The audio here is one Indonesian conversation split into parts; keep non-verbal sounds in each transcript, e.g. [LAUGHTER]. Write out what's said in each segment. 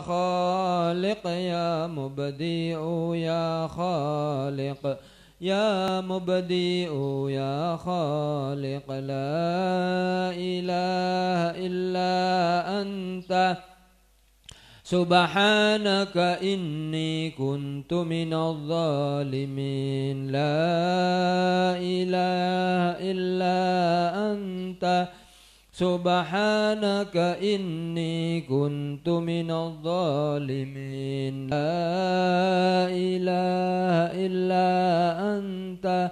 خالق يا مبديء يا خالق يا مبديء يا خالق لا إله إلا أنت سبحانك إني كنت من الظالمين لا إله إلا أنت سبحانك إني كنت من الظالمين لا إله إلا أنت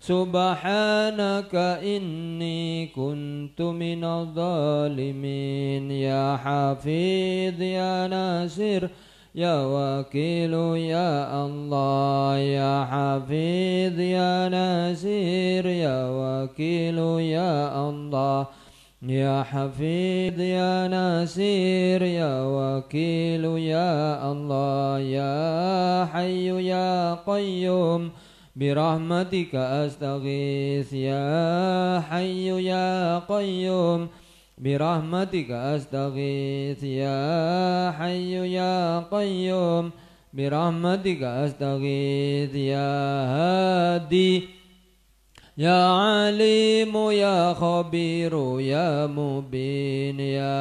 سبحانك إني كنت من الظالمين يا حفيظ يا ناصر يا وكيل يا الله يا حفيظ يا ناصر يا وكيل يا الله يا حفيظ يا نسير يا وكيل يا الله يا حي يا قيوم برحمتك أستغيث يا حي يا قيوم برحمتك أستغيث يا حي يا قيوم برحمتك أستغيث يا هادي يا عليم يا خبير يا مبين يا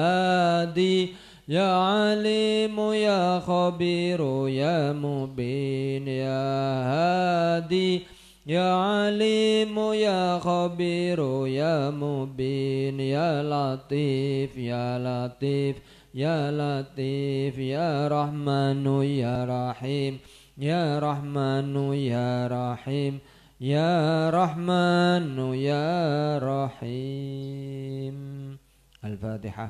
هادي يا عليم يا خبير يا مبين يا هادي يا عليم يا خبير يا مبين يا لطيف يا لطيف يا لطيف يا رحمن يا رحيم يا رحمن يا رحيم يا رحمن يا رحيم الفاتحة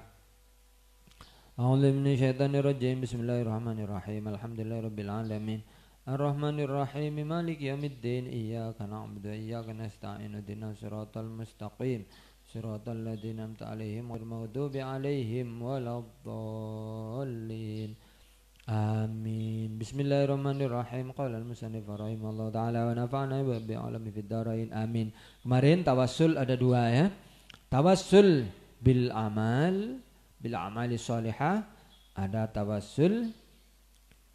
أعوذ من الشيطان الرجيم بسم الله الرحمن الرحيم الحمد لله رب العالمين الرحمن الرحيم مالك يوم الدين إياك نعبد وإياك نستعين اهدنا الصراط المستقيم صراط الذين أنعمت عليهم غير المغضوب عليهم ولا الضالين Amin. بسم الله الرحمن الرحيم قال المصنف رحمه الله تعالى ونفعنا بعلم في الدارين kemarin tawassul ada dua ya tawassul bil amal bil amali salihah ada tawassul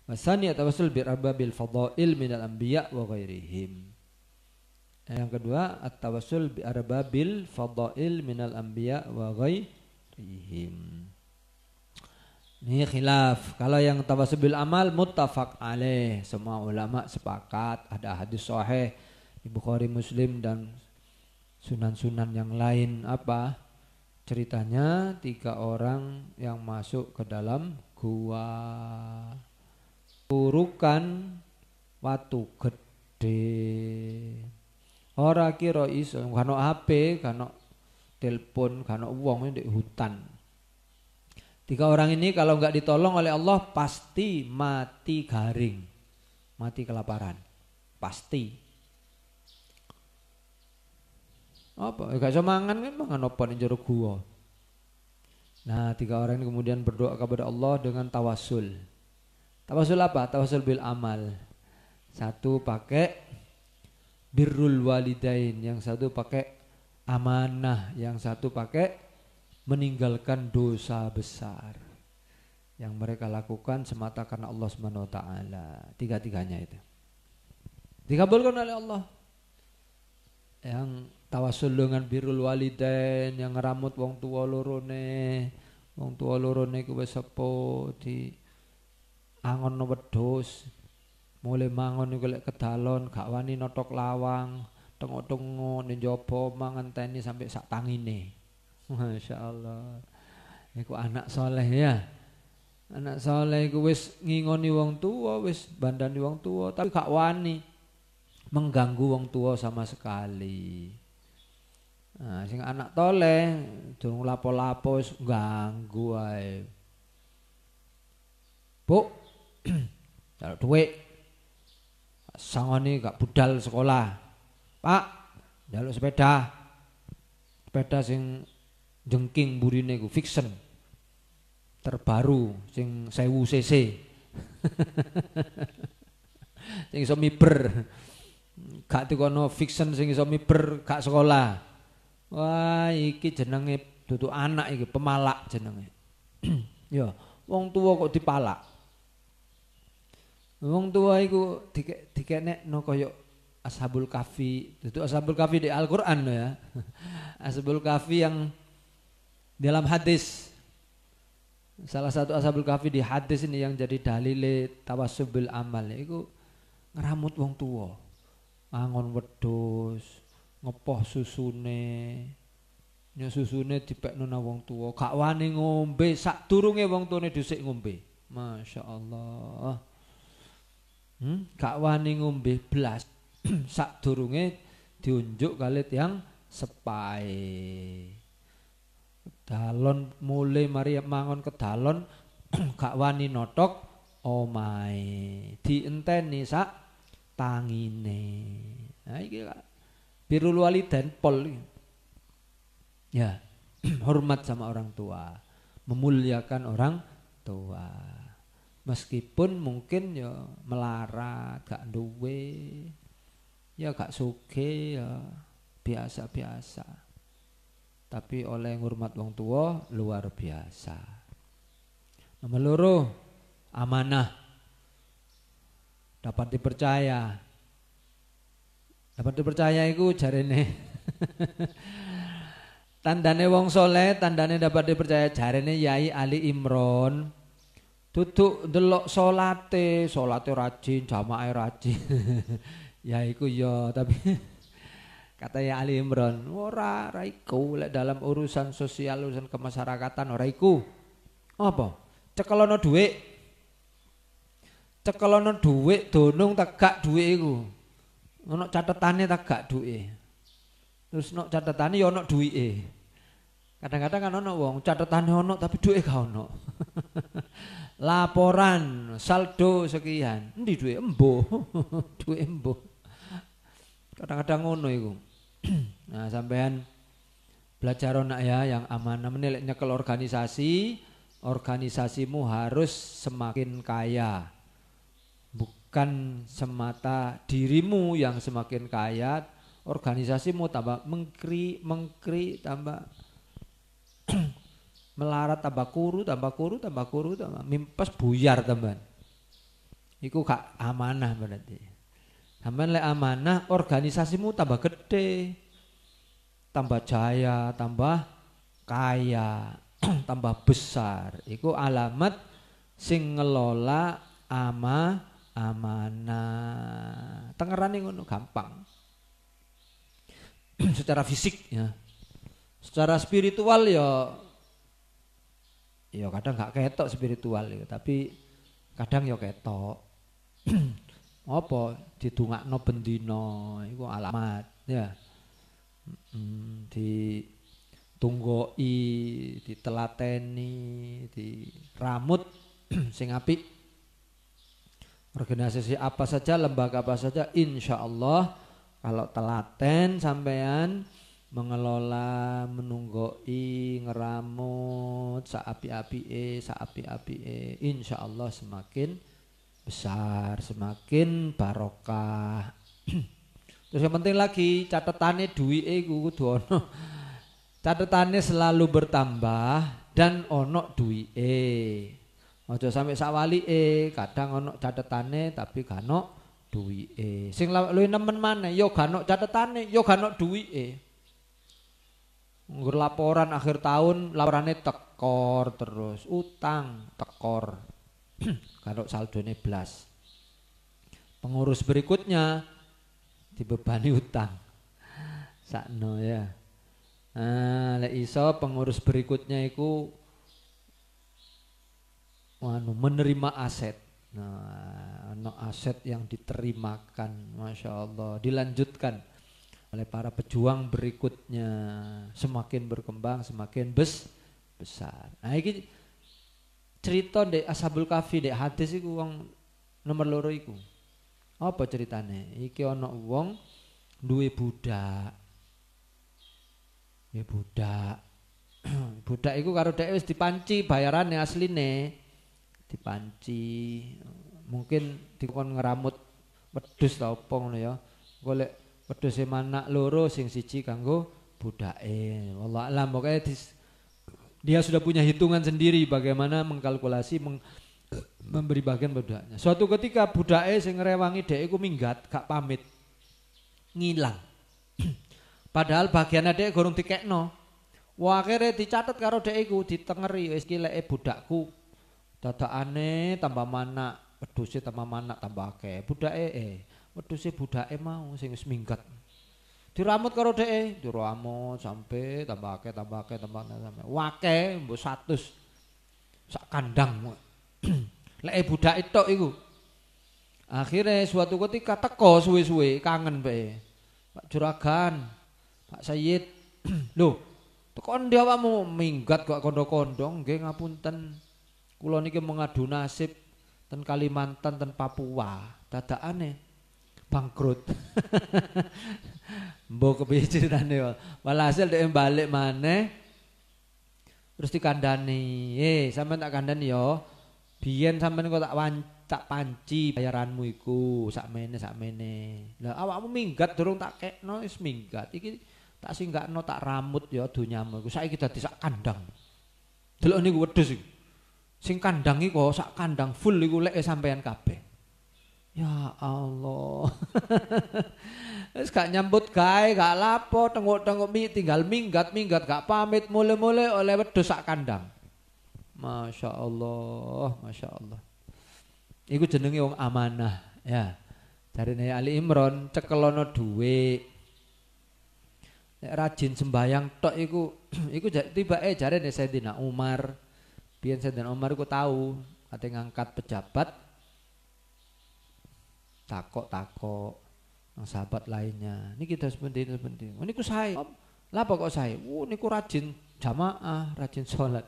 wasani tawassul bi rabbil fadail al anbiya wa ghairihim yang kedua at tawassul bi rabbil fadail al anbiya wa ghairihim ini khilaf. Kalau yang tawasubil amal muttafaq alaih. Semua ulama sepakat. Ada hadis sahih di Bukhari Muslim dan sunan-sunan yang lain apa? Ceritanya tiga orang yang masuk ke dalam gua. Turukan watu gede. Ora kira iso kano HP, kano telepon, kano uang di hutan. Tiga orang ini kalau nggak ditolong oleh Allah pasti mati garing, mati kelaparan, pasti. Apa? Gak bisa mangan kan mangan apa nih jeruk gua. Nah tiga orang ini kemudian berdoa kepada Allah dengan tawasul. Tawasul apa? Tawasul bil amal. Satu pakai birrul walidain, yang satu pakai amanah, yang satu pakai meninggalkan dosa besar yang mereka lakukan semata karena Allah Subhanahu wa taala. Tiga-tiganya itu. Dikabulkan oleh Allah. Yang tawasul dengan birul walidain, yang ngeramut wong tua lorone, wong tua lorone kuwi sepo di angon wedhus. Mulai mangon iku lek kedalon gak wani notok lawang, tengok-tengok jopo mangen tani sampai sak tangine. Masya Allah. Iku anak soleh ya. Anak soleh iku wis ngingoni wong tua, wis bandani wong tua, tapi gak wani mengganggu wong tua sama sekali. Nah, sing anak toleh durung lapo-lapo ganggu ae. Bu. [CLEARS THROAT] Cara dhuwit. Sangone gak budal sekolah. Pak, njaluk sepeda. Sepeda sing jengking burine ku fiction terbaru sing sewu cc [LAUGHS] sing iso miber gak kono fiction sing iso miber gak sekolah wah iki jenenge duduk anak iki pemalak jenenge [CLEARS THROAT] ya wong tua kok dipalak wong tua iku dike, no koyo ashabul kafi itu ashabul kafi di Al-Qur'an ya [LAUGHS] ashabul kafi yang dalam hadis salah satu ashabul kafi di hadis ini yang jadi dalile tawasubil amal itu ngeramut wong tua angon wedus ngepoh susune nyo susune dipek nuna wong tua kak wani ngombe sak turunge wong tuane dhisik ngombe Masya Allah hmm? waning wani ngombe belas [CLEARS THROAT] sak turunge diunjuk kalit yang sepai Dalon mulai mari mangon ke dalon [CLEARS THROAT] gak wani notok omahe. Dienteni sak tangine. Nah iki birrul walidain pol. Ya, [CLEARS THROAT] hormat sama orang tua, memuliakan orang tua. Meskipun mungkin ya melarat, gak duwe, ya gak suke ya biasa-biasa tapi oleh ngurmat wong tua luar biasa. Nomor loro, amanah. Dapat dipercaya. Dapat dipercaya cari jarene. [LAUGHS] tandane wong soleh, tandane dapat dipercaya cari nih Yai Ali Imron. tutuk delok solate, solate rajin, jamaah rajin. [LAUGHS] ya iku yo ya, tapi [LAUGHS] Katanya Ali Imran, ora raiku lek dalam urusan sosial urusan kemasyarakatan ora iku. Apa? Cekelono dhuwit. Cekelono dhuwit donung tegak dhuwit iku. Ono catetane tegak dhuwit. Terus nok catetane ya ono dhuwite. Kadang-kadang kan ono wong catetane ono tapi dhuwite gak ono. [LAUGHS] Laporan saldo sekian. Endi dhuwit? embo [LAUGHS] dhuwit embo Kadang-kadang ngono iku. [CLEARS THROAT] nah sampean belajar nak ya yang amanah menilainya ke organisasi organisasimu harus semakin kaya bukan semata dirimu yang semakin kaya organisasimu tambah mengkri mengkri tambah [CLEARS THROAT] melarat tambah kuru tambah kuru tambah kuru tambah mimpas buyar teman itu kak amanah berarti Sampai le amanah organisasimu tambah gede, tambah jaya, tambah kaya, [CLEARS THROAT] tambah besar. Iku alamat sing ngelola ama amanah. Tengerane ngono gampang. [CLEARS THROAT] Secara fisik ya. Secara spiritual ya ya kadang nggak ketok spiritual ya, tapi kadang ya ketok. [CLEARS THROAT] apa no pendino, iku alamat ya. Mm, di telateni, di sing apik. Organisasi apa saja, lembaga apa saja, insya Allah kalau telaten sampean mengelola, menunggoi, ngeramut, saapi-api e, saapi-api e, insya Allah semakin besar, semakin barokah. [CLEARS THROAT] Terus yang penting lagi catatannya duit ego kudu ono. Catatannya selalu bertambah dan ono duit e. sampai sawali e, kadang ono catatannya tapi kano duit e. Sing lu nemen mana? Yo kano catatannya, yo kano duit e. Ngur laporan akhir tahun laporannya tekor terus utang tekor kalau saldo ini belas. Pengurus berikutnya dibebani utang. Sakno ya. Nah, iso pengurus berikutnya itu wanu menerima aset. Nah, no aset yang diterimakan, masya Allah, dilanjutkan oleh para pejuang berikutnya semakin berkembang, semakin bes besar. Nah, ini cerita dek ashabul kafi dek hadis iku wong nomor loro iku apa ceritane iki ana wong duwe budak ya budak [CLEARS THROAT] budak iku karo dek wis dipanci bayarane asline dipanci mungkin dikon ngeramut wedhus ta apa ngono ya golek wedhuse manak loro sing siji kanggo budake wallah alam pokoke Dia sudah punya hitungan sendiri bagaimana mengkalkulasi meng, memberi bagian budaknya. Suatu ketika budaknya sing ngerewangi dek iku minggat, gak pamit. Ngilang. [CLEARS THROAT] Padahal bagiannya adek gorong dikekno. Wah akhirnya dicatat karo dek iku ditengeri wis e budakku. aneh, tambah mana. Pedusnya tambah mana, tambah ke Budaknya eh, Pedusnya budaknya mau sing seminggat. minggat. diramut karo dhek diramut sampe tambake tambake tambake sampe wake mbok 100 sak kandang [CLEARS THROAT] leke budak itok iku akhire suatu ketika teko suwe-suwe kangen pe Pak Juragan Pak Sayyid lho [CLEARS THROAT] teko ndi awakmu minggat kok kondo-kondong nggih ngapunten kula niki mengadu nasib ten Kalimantan ten Papua dadakane bangkrut [LAUGHS] Mbok kepiye ceritane yo. Walhasil dhek bali maneh. Terus dikandani. Eh, sampean tak kandani yo. Biyen sampean kok tak tak panci bayaranmu iku sak mene sak mene. Lah awakmu minggat durung tak kekno wis minggat. Iki tak singgakno tak ramut yo donyamu iku. Saiki dadi sak kandang. Delok niku wedhus iki. Sing kandang iku sak kandang full iku lek sampean kabeh. Ya Allah. [LAUGHS] Wis gak nyambut kai, gak lapo, tengok-tengok tinggal minggat-minggat gak pamit mulai-mulai oleh wedhus sak kandang. Masya Allah, Masya Allah. Iku jenenge wong amanah, ya. cari Naya Ali Imron cekelono duit. rajin sembahyang, tok iku [CLEARS THROAT] iku tiba eh jare Nek Sayyidina Umar. Biyen Sayyidina Umar iku tahu ate ngangkat pejabat takok-takok nang sahabat lainnya. Niki dos penting dos penting. Oh, niku saya. Lapa kok saya? ini oh, ku rajin jamaah, rajin sholat.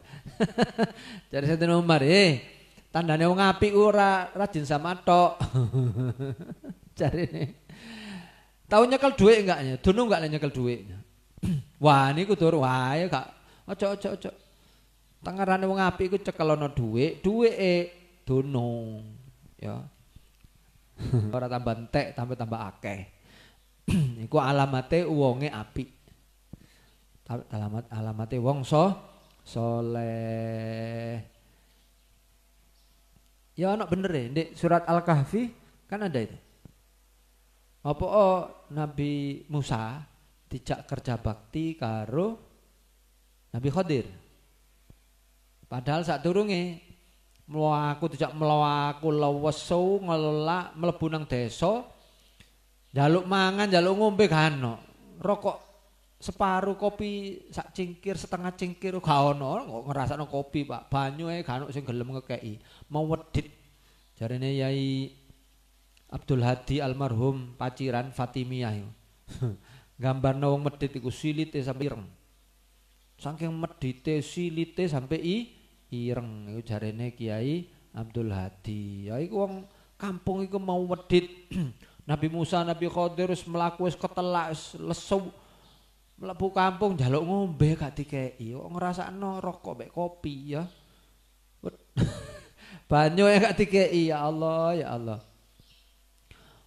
[LAUGHS] Jadi saya Umar, eh tandane wong apik ora rajin sama tok. Cari [LAUGHS] ini. Tahu nyekel duit enggaknya? Dulu enggak nyekel duitnya. [CLEARS THROAT] Wah, ini ku tur ya kak, ojo ojo ojo. Tengerane wong ku cekalono dua, dua e dono. Ya. [LAUGHS] Ora tambah entek, tambah tambah akeh. [CLEARS THROAT] Iku alamate uonge api. Alamat alamate wong so soleh. Ya anak bener ya, e, di surat Al-Kahfi kan ada itu. Apa oh, Nabi Musa dijak kerja bakti karo Nabi Khadir. Padahal saat turungi. mlaku tejak mlaku lewesu ngelak mlebu nang desa njaluk mangan njaluk ngombe gano rokok separo kopi sak cingkir setengah cingkir gak ono kok ngrasakno kopi Pak banyu e gano sing gelem ngekeki mewedit jarine yai Abdul Hadi almarhum paciran Fatimiyah [LAUGHS] gambar wong medit iku silite sampe ireng saking medite silite sampe i ireng iku jarene Kiai Abdul Hadi. Ya iku wong kampung iku mau wedit. [CLEARS THROAT] Nabi Musa, Nabi Khodirus wis mlaku wis ketelak lesu. Mlebu kampung jaluk ngombe gak dikeki. ngerasa ngrasakno rokok mek kopi ya. [LAUGHS] Banyu ya gak dikeki ya Allah, ya Allah.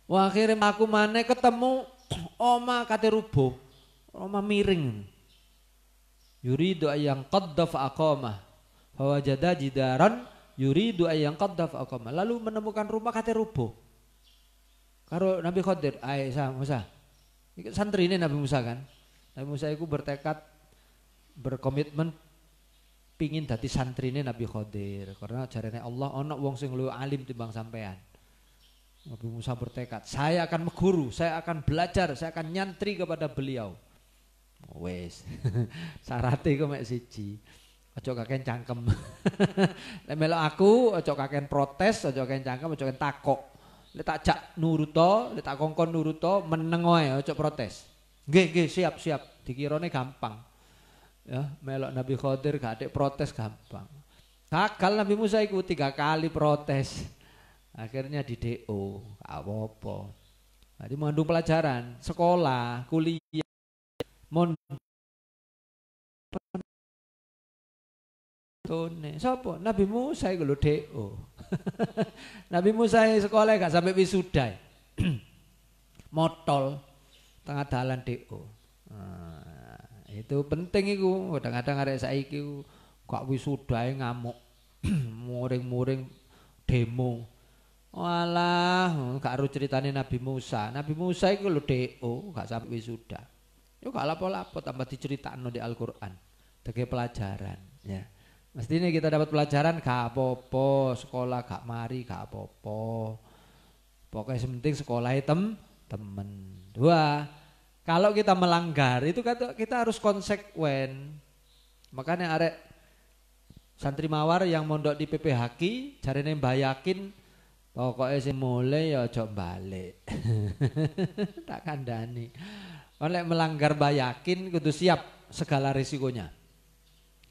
Wah akhirnya aku mana ketemu [CLEARS THROAT] oma kate rubuh. Oma miring. Yuridu ayang qaddaf aqamah. Fawajada jidaran yuridu ayang qaddaf aqama. Lalu menemukan rumah kate rupo. Karo Nabi Khodir ay Musa. santri ini Nabi Musa kan. Nabi Musa itu bertekad berkomitmen pingin dati santri ini Nabi Khodir karena caranya Allah onak wong sing lu alim timbang sampean. Nabi Musa bertekad, saya akan mengguru saya akan belajar, saya akan nyantri kepada beliau. Wes. [LAUGHS] Syaratnya kok mek siji ojo kakek cangkem. [LAUGHS] Lek melok aku ojo kakek protes, ojo kakek cangkem, ojo kakek takok. Lek tak cak nuruto, lek tak kongkon nuruto meneng ojo protes. Nggih, nggih, siap-siap. Dikirone gampang. Ya, melok Nabi Khodir gak ada protes gampang. Gagal Nabi Musa iku tiga kali protes. Akhirnya di DO, gak apa-apa. Jadi mengandung pelajaran, sekolah, kuliah, mondok Tone. Sopo? Nabi Musa iku lho DO. Oh. [LAUGHS] Nabi Musa iki sekolah gak sampai wisuda. [CLEARS THROAT] Motol tengah dalan DO. Oh. Nah, itu penting iku. Kadang-kadang arek saiki kok wisuda ngamuk. [CLEARS THROAT] Muring-muring demo. Walah, gak harus ceritanya Nabi Musa. Nabi Musa itu lo DO, oh, gak sampai wisuda. Yuk gak apa-apa tambah diceritakan di Al-Quran. Tegi pelajaran. Ya. Mestinya kita dapat pelajaran gak apa-apa, sekolah gak mari gak apa-apa. Pokoknya penting sekolah item temen. Dua, kalau kita melanggar itu kata kita harus konsekuen. Makanya arek santri mawar yang mondok di PPHK cari nih bayakin pokoknya sih mulai ya coba balik. [LAUGHS] tak kandani. Oleh melanggar bayakin kudu siap segala risikonya.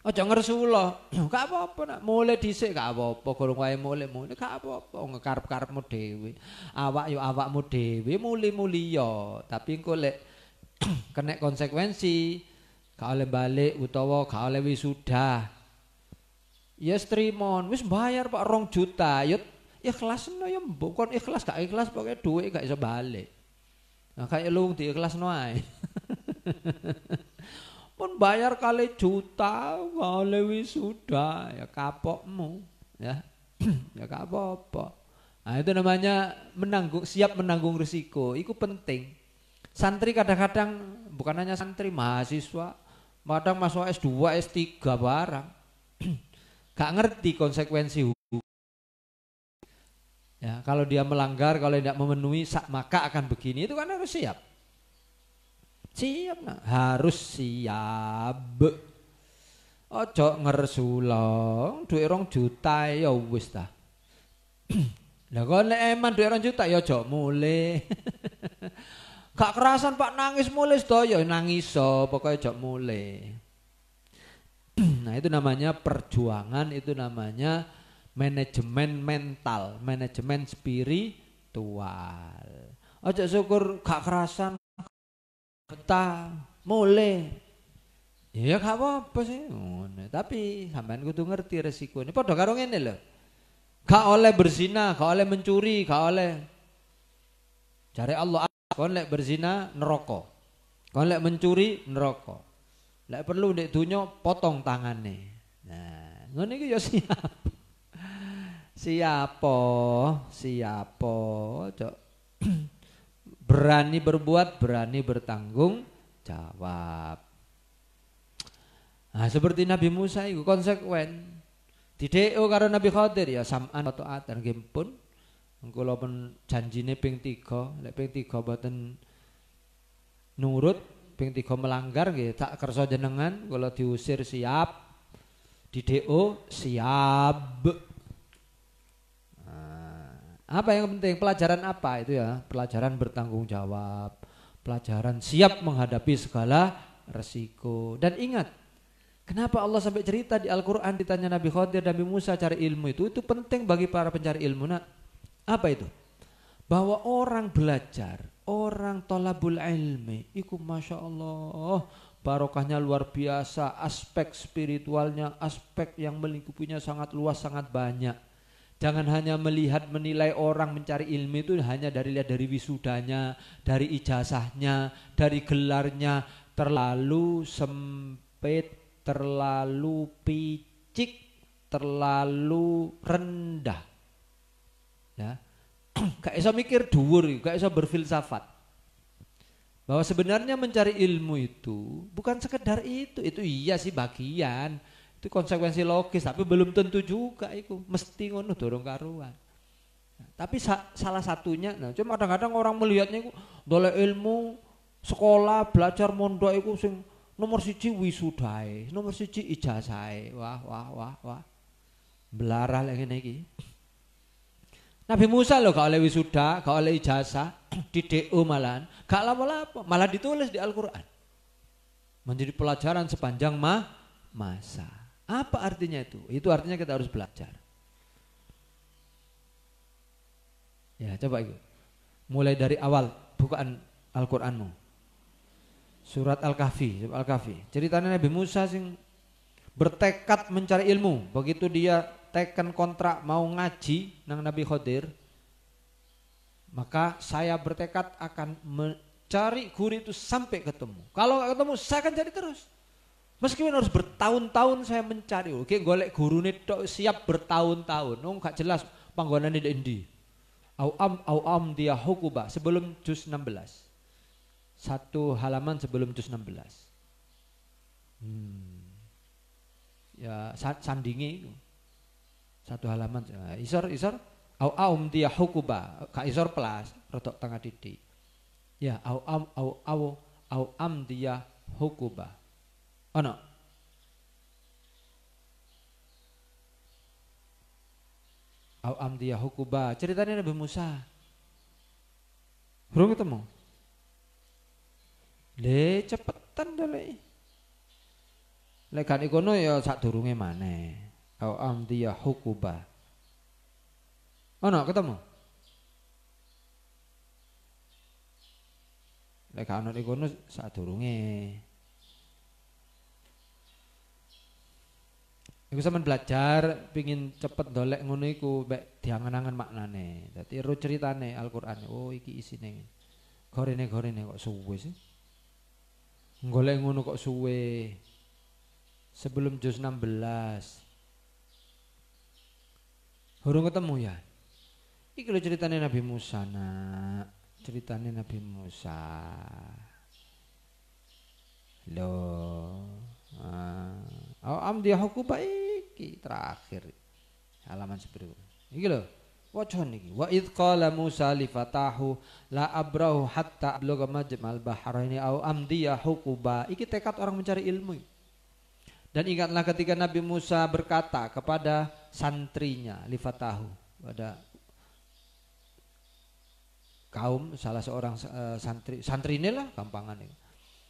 Aja ngersula. Gak apa-apa nak mule dhisik gak apa-apa, gurung wae mule mule gak apa-apa ngekarep-karepmu dhewe. Awak yo awakmu dhewe muli-muli yo, tapi engko lek [CLEARS THROAT] kena konsekuensi gak oleh balik utawa gak oleh wisuda. Ya yes, wis bayar Pak rong juta, yo ikhlasno yo mbok kon ikhlas gak ikhlas pokoke dhuwit gak iso balik. Nah, kayak lu diikhlasno ae. [LAUGHS] pun bayar kali juta kali wisuda ya kapokmu ya [CLEARS THROAT] ya kapok apa nah, itu namanya menanggung siap menanggung risiko itu penting santri kadang-kadang bukan hanya santri mahasiswa kadang masuk S2 S3 barang [CLEARS THROAT] gak ngerti konsekuensi hukum ya kalau dia melanggar kalau tidak memenuhi maka akan begini itu kan harus siap Siap nak, harus siap. Ojo ngersulong, duit rong juta ya wis ta. [CLEARS THROAT] Lah kok eman duit rong juta ya ojo mule. Kak [LAUGHS] kerasan Pak nangis mulih toyo ya nangis so, pokoknya ojo mule. [CLEARS THROAT] Nah itu namanya perjuangan, itu namanya manajemen mental, manajemen spiritual. Ojo syukur kak kerasan betah mulai Ya gak apa-apa sih Tapi sampean kudu ngerti resiko ini Padha karung ini loh Gak oleh berzina, gak oleh mencuri, gak oleh Cari Allah kon lek berzina neroko Kon lek mencuri neroko Lek perlu dek dunya potong tangannya Nah, ngono iki yo ya siap. siapa? [LAUGHS] Siapa? Cok. [CLEARS THROAT] berani berbuat, berani bertanggung jawab. Nah, seperti Nabi Musa itu konsekuen. Tidak karo Nabi Khadir ya sam'an atau game pun Kalau pun janjine ping tiko, lek ping 3 boten nurut, ping tiko melanggar nggih tak kerja jenengan Kalau diusir siap. Di DO siap. Apa yang penting? Pelajaran apa itu ya? Pelajaran bertanggung jawab, pelajaran siap menghadapi segala resiko. Dan ingat, kenapa Allah sampai cerita di Al-Qur'an ditanya Nabi dan Nabi Musa cari ilmu itu itu penting bagi para pencari ilmu. Nah, apa itu? Bahwa orang belajar, orang tolabul ilmi, iku masya Allah, barokahnya luar biasa, aspek spiritualnya, aspek yang melingkupinya sangat luas, sangat banyak. Jangan hanya melihat menilai orang mencari ilmu itu hanya dari lihat dari wisudanya, dari ijazahnya, dari gelarnya, terlalu sempit, terlalu picik, terlalu rendah. Ya. [CLEARS THROAT] Gak bisa mikir dhuwur, gak bisa berfilsafat. Bahwa sebenarnya mencari ilmu itu bukan sekedar itu, itu iya sih bagian, itu konsekuensi logis, tapi belum tentu juga itu. Mesti ngono dorong karuan. Nah, tapi sa salah satunya, nah cuma kadang-kadang orang melihatnya itu dolek ilmu, sekolah, belajar mondok itu sing nomor siji wisudai, nomor siji ijazai Wah, wah, wah, wah. Belarah lagi lagi Nabi Musa loh gak oleh wisuda, gak oleh ijazah, [CLEARS THROAT] di DO oh malahan, gak lapo-lapo, malah ditulis di Al-Qur'an. Menjadi pelajaran sepanjang mah masa. Apa artinya itu? Itu artinya kita harus belajar. Ya, coba itu. Mulai dari awal bukaan Al-Qur'anmu. Surat Al-Kahfi, Al-Kahfi. Ceritanya Nabi Musa sing bertekad mencari ilmu. Begitu dia teken kontrak mau ngaji nang Nabi Khadir, maka saya bertekad akan mencari guru itu sampai ketemu. Kalau nggak ketemu, saya akan cari terus. Meskipun harus bertahun-tahun saya mencari, oke golek guru nih tok siap bertahun-tahun, nong, gak jelas panggonan di Au am au am dia hukuba sebelum juz 16. Satu halaman sebelum juz 16. Hmm. Ya sandingi itu. Satu halaman ya, isor isor au am dia hukuba, kak isor pelas, rotok tengah titik. Ya au am au au au am dia hukuba Ono. Au amdiyah hukuba. Ceritanya Nabi Musa. Belum ketemu. Le cepetan Le Lekan ikono ya sak durunge mana Au amdiyah hukuba. Ono ketemu. lekan ana ikono sak durunge. Iku sampean belajar pingin cepet dolek ngono iku mek diangen-angen maknane. Dadi ro ceritane Al-Qur'an. Oh iki isine. Gorene-gorene kok suwe sih. Golek ngono kok suwe. Sebelum juz 16. Hurung ketemu ya. Iki lho ceritane Nabi Musa nak. Ceritane Nabi Musa. Loh. Ah. Au dia hukuba iki terakhir. Halaman sepuluh. Iki lo, Waca niki. Wa idqala Musa li fatahu la abrahu hatta abloga majmal ini. au aku hukuba. Iki tekad orang mencari ilmu. Dan ingatlah ketika Nabi Musa berkata kepada santrinya li fatahu pada kaum salah seorang eh, santri santri inilah gampangan ini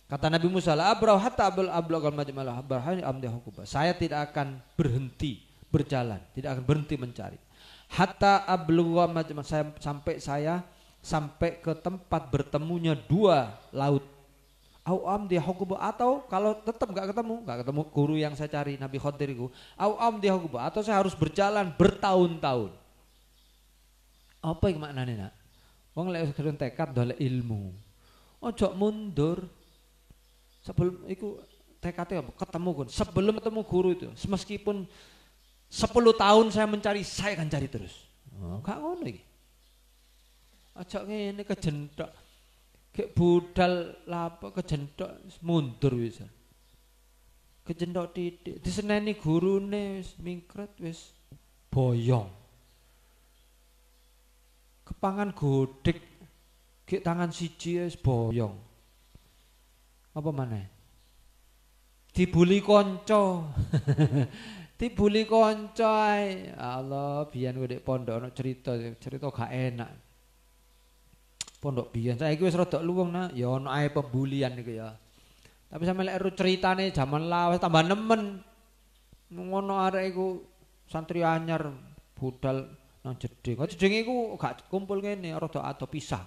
Kata Nabi Musa, la abrau hatta abul ablagal majmalah barhani amdi hukuba. Saya tidak akan berhenti berjalan, tidak akan berhenti mencari. Hatta ablugha majmalah saya sampai saya sampai ke tempat bertemunya dua laut. Au amdi hukuba atau kalau tetap nggak ketemu, nggak ketemu guru yang saya cari Nabi Khodiriku awam Au amdi hukuba atau saya harus berjalan bertahun-tahun. Apa yang maknanya, Nak? Wong lek tekad dolek ilmu. Ojo mundur, sebelum itu TKT ketemu kan Sebelum ketemu guru itu, meskipun 10 tahun saya mencari, saya akan cari terus. Oh, ngono iki. Aja ngene kejentok. Kayak budal lapo kejentok mundur wis. Kejentok titik, diseneni guru nih, mingkret wis boyong. Kepangan godik, gek tangan siji wis boyong. apa mana? Dibuli konco, [LAUGHS] dibuli konco. Allah, biar gue pondok, no cerita, cerita gak enak. Pondok biar, saya kira serotok luwung nah. ya no ay pembulian gitu ya. Tapi sama lek ru cerita nih, zaman lawas tambah nemen. Ngono arek iku santri anyar budal nang jeding. Kok jeding iku gak kumpul ngene, rada ado pisah.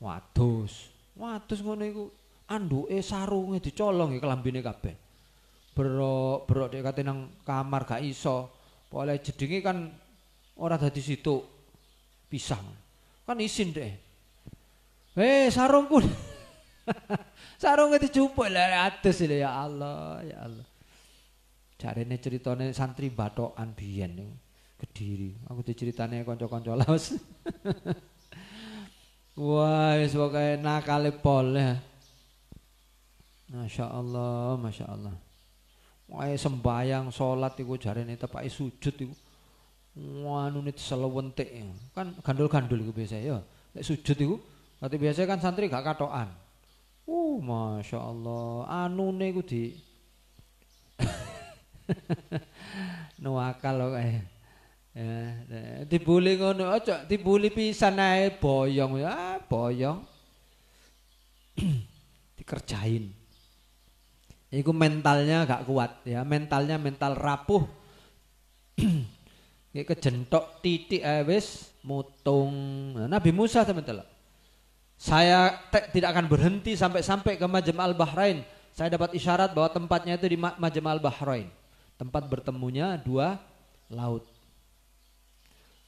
Wadus. Wadus ngono iku anduke sarunge dicolong kelambine kabeh. Brok brok dikate nang kamar gak iso. Pole jedinge kan ora dadi situk. pisang. Kan isin deh. Eh sarungku. [LAUGHS] sarunge dicumpul. lha ades lho ya Allah, ya Allah. Jarene critane santri bathokan biyen niku. Kediri. Aku diceritane kanca-kanca laos. [LAUGHS] Wah, wis pokoke nakale pol Masya Allah, Masya Allah. Wae sembayang sholat itu jari ini tepai e sujud itu. Wanu ini selawentik. Kan gandul-gandul itu biasanya. Ya. Lek sujud itu. Nanti biasanya kan santri gak katoan. Uh, Masya Allah. Anu ini itu di... [LAUGHS] Nuakal loh kayaknya. Ya, dibuli ngono aja dibuli pisan ae boyong ya boyong [CLEARS THROAT] dikerjain Iku mentalnya gak kuat ya, mentalnya mental rapuh. Iki kejentok titik eh, mutung. Nah, Nabi Musa teman-teman. Saya tidak akan berhenti sampai-sampai ke Majem al-Bahrain. Saya dapat isyarat bahwa tempatnya itu di Majem al-Bahrain. Tempat bertemunya dua laut.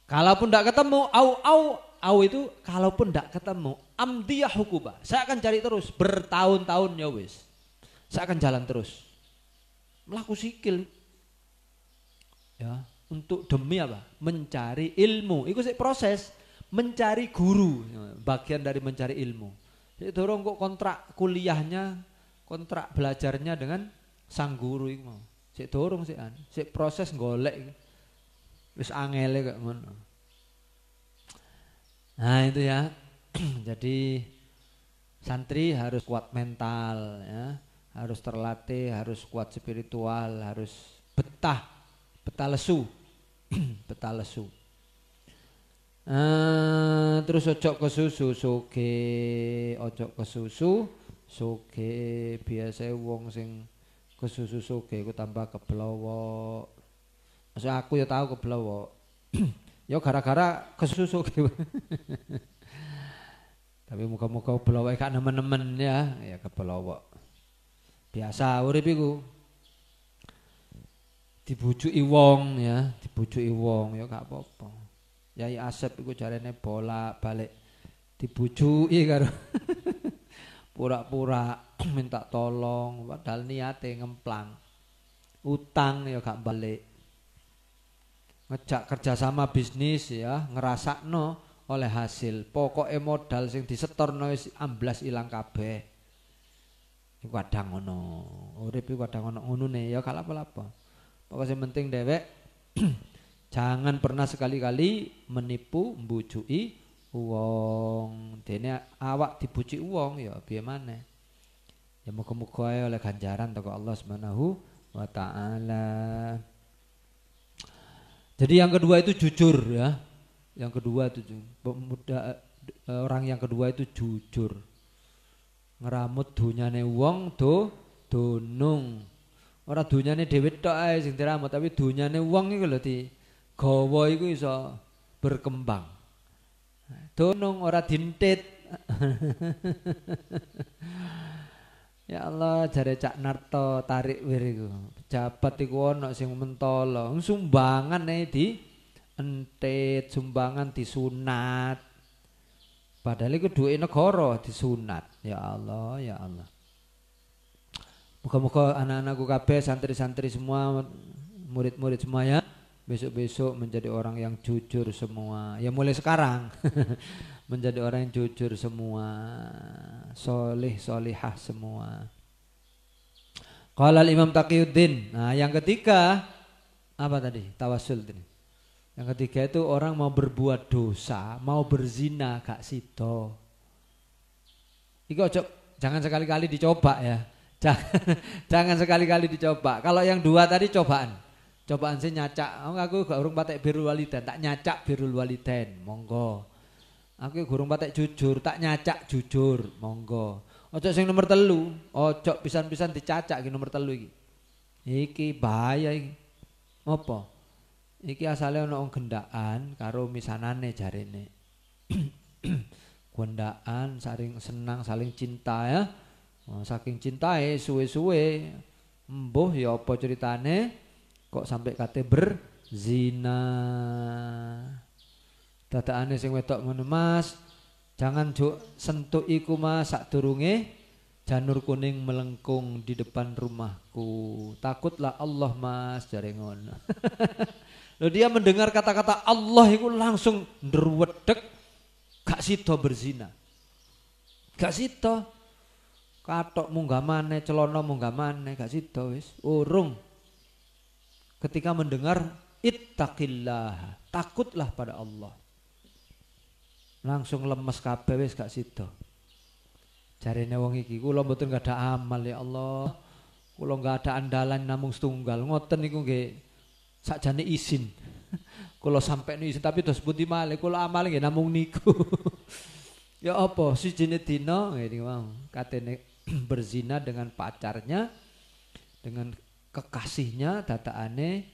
Kalaupun tidak ketemu, au au au itu kalaupun tidak ketemu, amdiyah hukuba. Saya akan cari terus bertahun-tahun ya wis saya akan jalan terus melaku sikil ya untuk demi apa mencari ilmu itu proses mencari guru bagian dari mencari ilmu saya dorong kok kontrak kuliahnya kontrak belajarnya dengan sang guru itu mau si dorong sih an si proses golek terus angele kayak mana nah itu ya [CLEARS THROAT] jadi santri harus kuat mental ya harus terlatih, harus kuat spiritual, harus betah, betah lesu, [CLEARS THROAT] betah lesu. Uh, terus ojok ke susu soge ojok ke susu soge biasa wong sing ke susu soge ku tambah ke belowo, maksud aku ya tahu ke belowo, [CLEARS THROAT] ya gara-gara ke susu [LAUGHS] tapi muka-muka keblowo kan nemen-nemen ya ya ke belowo biasa urip iku dibujuki wong ya dibujuki wong ya gak apa-apa Yai Asep iku jarene bolak-balik dibujuki karo [LAUGHS] pura-pura [CLEARS THROAT] minta tolong padahal niate ngemplang utang ya gak balik ngejak kerja sama bisnis ya ngerasakno oleh hasil pokoknya modal sing disetor noise amblas ilang kabeh kadang ngono. Urip iku kadang ono ngunune ya gak apa-apa. Pokoke sing penting dhewek [CLEARS THROAT] jangan pernah sekali-kali menipu, mbujuki wong. Dene awak dibuci wong ya piye maneh. Ya muga-muga ae oleh ganjaran toko Allah Subhanahu wa taala. Jadi yang kedua itu jujur ya. Yang kedua itu pemuda eh, orang yang kedua itu jujur. ngeramut dunyane wong do donung ora dunyane dhewe tok ae sing diramut tapi dunyane wong iku lho di gawa iku iso berkembang Dunung, ora dintit [LAUGHS] Ya Allah jare Cak Narto tarik wir iku. Pejabat iku ono sing mentolo, sumbangan e di entit, sumbangan disunat. Padahal iku duwe negara disunat. Ya Allah, ya Allah. Muka-muka anak-anakku kabeh santri-santri semua murid-murid semua ya besok-besok menjadi orang yang jujur semua. Ya mulai sekarang [LAUGHS] menjadi orang yang jujur semua, soleh solihah semua. Qalal Imam Taqiyuddin. Nah, yang ketiga apa tadi? Tawasul tadi. Yang ketiga itu orang mau berbuat dosa, mau berzina Kak sito. Iko ojo jangan sekali-kali dicoba ya. Jangan, [LAUGHS] jangan sekali-kali dicoba. Kalau yang dua tadi cobaan. Cobaan sih nyacak. Oh, aku gak urung patek birul waliden, tak nyacak birul waliden. Monggo. Aku gurung patek jujur, tak nyacak jujur. Monggo. Ojo sing nomor telu, ojo pisan-pisan dicacak iki nomor telu iki. Iki bahaya iki. Apa? Iki asale ana gendaan karo misanane jarene. [CLEARS THROAT] gondaan saling senang saling cinta ya oh, saking cintai suwe-suwe mboh ya apa ceritane kok sampai kate berzina aneh sing wedok ngono Mas jangan juk sentuh iku Mas turunge, janur kuning melengkung di depan rumahku. Takutlah Allah mas jarengon. Lalu [LAUGHS] dia mendengar kata-kata Allah itu langsung derwedek gak Sito berzina. Gak sida. Katok munggah mana celono munggah mana. gak Sito wis. Urung. Ketika mendengar ittaqillah, takutlah pada Allah. Langsung lemes kabeh wis gak sida. Jarene wong iki kula mboten ada amal ya Allah. Kula nggak ada andalan namung setunggal. Ngoten niku nggih sakjane izin. Kula sampai nih tapi terus budi malih kula amal nggih namung niku. [LAUGHS] ya apa si dina ngene mau katene [CLEARS THROAT] berzina dengan pacarnya dengan kekasihnya dataane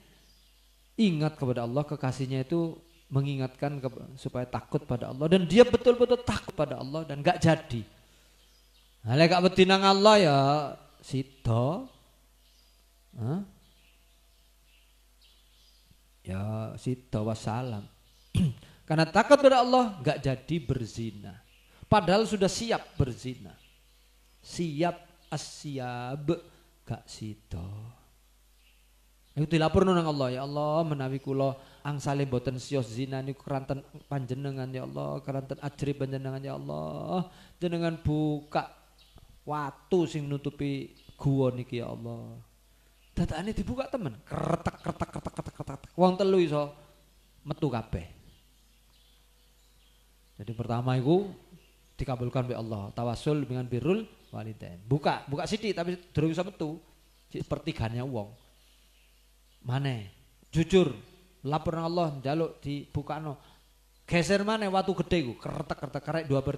ingat kepada Allah kekasihnya itu mengingatkan ke, supaya takut pada Allah dan dia betul-betul takut pada Allah dan gak jadi. Nah, gak betinang Allah ya sida. Hah? Ya sita wassalam. [CLEARS THROAT] Karena takut pada Allah nggak jadi berzina. Padahal sudah siap berzina. Siap asyab gak sida. Iku dilapor nang Allah ya Allah menawi kula angsale boten sios zina niku keranten panjenengan ya Allah, keranten ajri panjenengan ya Allah. Jenengan buka watu sing nutupi gua niki ya Allah dadane dibuka temen, kretek kretek kretek kretek kretek. Wong telu iso metu kabeh. Jadi pertama itu dikabulkan oleh Allah, tawasul dengan birul walidain. Buka, buka sidik tapi durung bisa metu. Pertiganya wong. mana jujur lapor Allah Allah dibuka no Geser mana watu gede ku, kertek kertek kerek dua per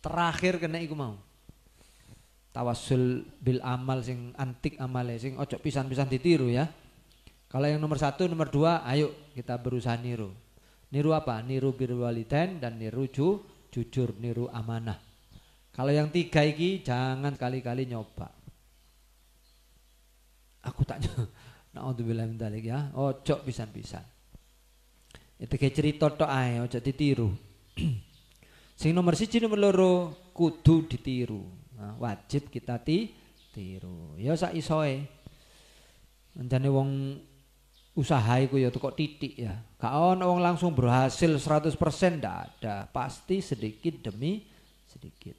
Terakhir kena iku mau tawasul bil amal sing antik amale sing ojo pisan-pisan ditiru ya. Kalau yang nomor satu, nomor dua, ayo kita berusaha niru. Niru apa? Niru birwaliden dan niru ju, jujur, niru amanah. Kalau yang tiga ini jangan kali-kali nyoba. Aku tak bilang minta lagi ya. Ojo pisan-pisan. Itu kayak cerita tok ae, ojo ditiru. [CLEARS THROAT] Sing nomor siji nomor loro kudu ditiru. Nah, wajib kita ti tiru. Ya sak isoe. Encane wong usaha iku ya kok titik ya. Gak ono wong langsung berhasil 100% ndak ada. Pasti sedikit demi sedikit.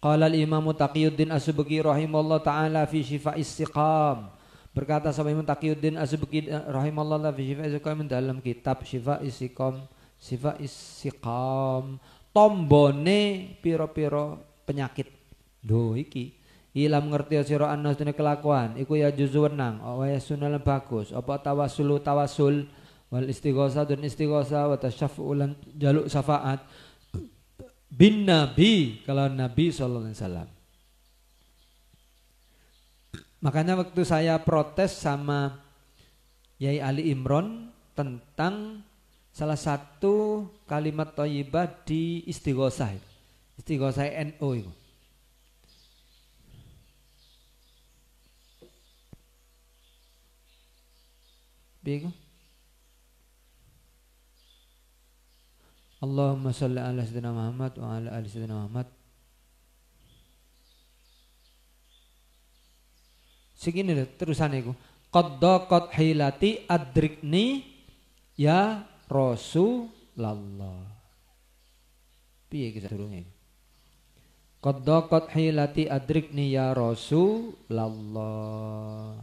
Qala al-Imam Taqiyuddin As-Subki rahimallahu taala fi Syifa Istiqam. Berkata sama Imam Taqiyuddin As-Subki eh, rahimallahu taala fi Syifa Istiqam dalam kitab Syifa Istiqam, Syifa Istiqam tombone piro-piro penyakit Do iki Ila ngerti sira anna dene kelakuan iku ya juzu wenang wa sunan bagus apa tawasulu tawasul wal istighosa dan istighosa wa tasyaffu'ulan jaluk syafaat bin nabi kalau nabi sallallahu alaihi wasallam Makanya waktu saya protes sama Yai Ali Imron tentang salah satu kalimat toyibah di istighosah. Istighosah NO itu. Bik. Allahumma salli ala sayyidina Muhammad wa ala ali sayyidina Muhammad. Segini deh terusannya ku. Qad hilati adrikni ya Rasulullah. Piye kisah durunge? Qad daqat hilati adrikni ya Rasulullah.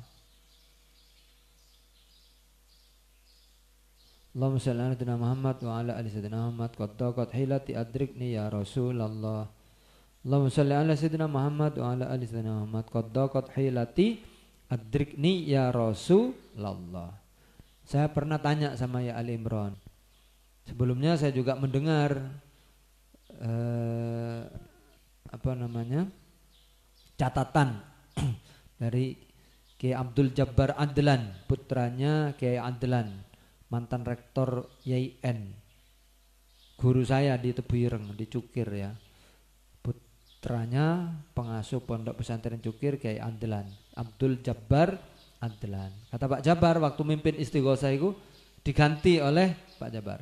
Allahumma salli ala sayyidina Muhammad wa ala ali sayyidina Muhammad qad taqat hilati adrikni ya Rasulullah Allahumma salli ala sayyidina Muhammad wa ala ali sayyidina Muhammad qad taqat hilati adrikni ya Rasulullah Saya pernah tanya sama ya Ali Imran Sebelumnya saya juga mendengar eh, apa namanya catatan [CLEARS THROAT] dari Kiai Abdul Jabbar Adlan putranya Kiai Adlan mantan rektor YIN guru saya di Tebuireng di Cukir ya putranya pengasuh pondok pesantren Cukir Kiai Andelan Abdul Jabbar Andelan kata Pak Jabbar waktu mimpin istighosa itu diganti oleh Pak Jabbar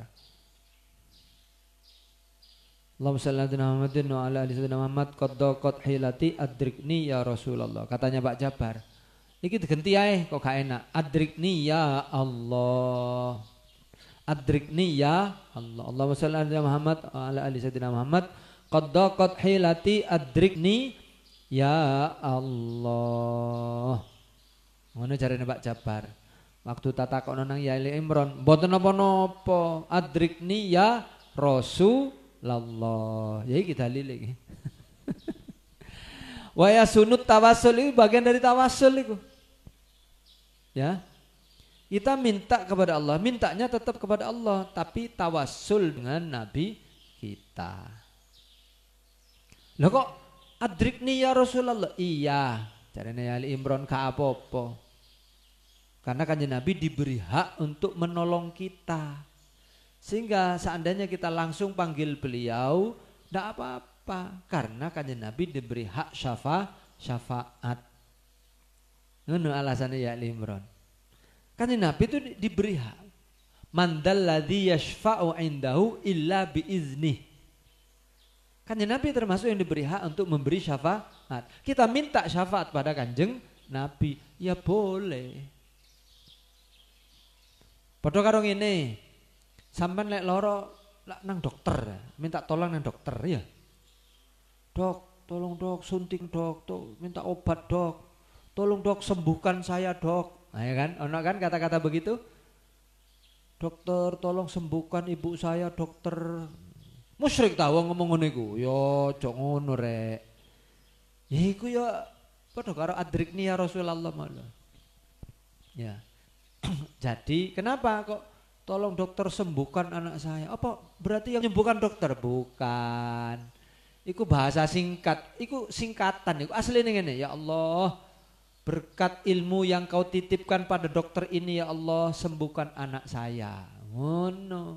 Allahumma salli ala Muhammadin wa ala ali Muhammad qad hilati adrikni ya Rasulullah katanya Pak Jabbar Iki digenti ae kok gak enak. Adrikni ya Allah. Adrikni ya Allah. Allahumma shalli ala Muhammad wa ala ali sayyidina Muhammad. Qad hilati adrikni ya Allah. Ngono jarene Pak Jabar. Waktu tatakono nang ya Ali Imron, mboten napa-napa. Adrikni ya Rasulullah. Ya iki dalile iki. [LAUGHS] Waya sunut tawasul itu bagian dari tawasul itu. Ya. Kita minta kepada Allah, mintanya tetap kepada Allah, tapi tawasul dengan nabi kita. Lo kok nih ya Rasulullah? Iya, carane ya Imron ka apa-apa. Karena kanjeng Nabi diberi hak untuk menolong kita. Sehingga seandainya kita langsung panggil beliau, tidak apa-apa. Karena kanjeng Nabi diberi hak syafa, syafaat. Ngono alasannya ya Ali Imran. Kan Nabi itu diberi hak. Man dalladzi yashfa'u indahu illa biiznih. Kan Nabi termasuk yang diberi hak untuk memberi syafaat. Kita minta syafaat pada kanjeng Nabi. Ya boleh. Padha karung ini, Sampai lek loro lak nang dokter, minta tolong nang dokter ya. Dok, tolong dok, sunting dok, minta obat dok tolong dok sembuhkan saya dok nah, ya kan ono kan kata-kata begitu dokter tolong sembuhkan ibu saya dokter musyrik tahu ngomong ngono iku ya aja ngono rek ya iku ya padha karo adrikni ya Rasulullah malah ya jadi kenapa kok tolong dokter sembuhkan anak saya apa berarti yang menyembuhkan dokter bukan iku bahasa singkat iku singkatan iku asline ngene ya Allah Berkat ilmu yang kau titipkan pada dokter ini ya Allah sembuhkan anak saya. Ngono. Oh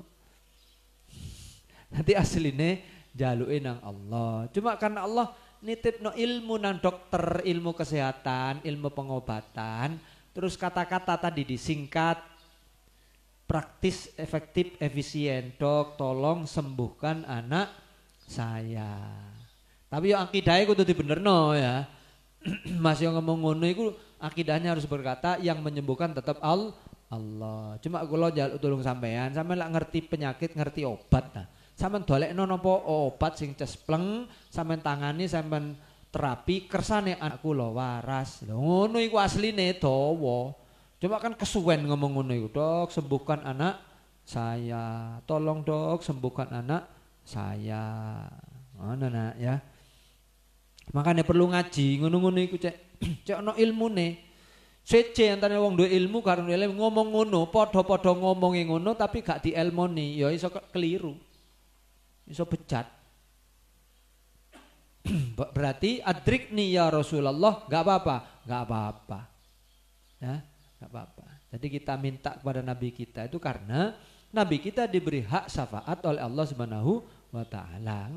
[LAUGHS] Nanti asline jaluin nang Allah. Cuma karena Allah nitip no ilmu nang dokter, ilmu kesehatan, ilmu pengobatan, terus kata-kata tadi disingkat praktis efektif efisien dok tolong sembuhkan anak saya tapi yo akidahnya kudu dibenerno ya [CLEARS THROAT] Mas yang ngomong ngono itu akidahnya harus berkata yang menyembuhkan tetap al Allah. Cuma kalau jalan tolong sampean, sampean lah ngerti penyakit, ngerti obat. Nah, sampean dolek po obat sing cespleng, sampean tangani, sampean terapi kersane anakku lo waras. Lo ngono iku asline towo. Cuma kan kesuwen ngomong ngono iku, Dok, sembuhkan anak saya. Tolong, Dok, sembuhkan anak saya. Ngono nak ya. Makanya perlu ngaji, ngono-ngono iku cek [CLEARS THROAT] cek ono ilmune. Seje antane wong duwe ilmu karo ilmu ngomong ngono, padha-padha ngomongi ngono tapi gak dielmoni, ya iso keliru. Iso pecat. [CLEARS THROAT] Berarti adrikni ya Rasulullah, gak apa-apa, gak apa-apa. Ya, gak apa-apa. Jadi kita minta kepada nabi kita itu karena nabi kita diberi hak syafaat oleh Allah Subhanahu wa taala.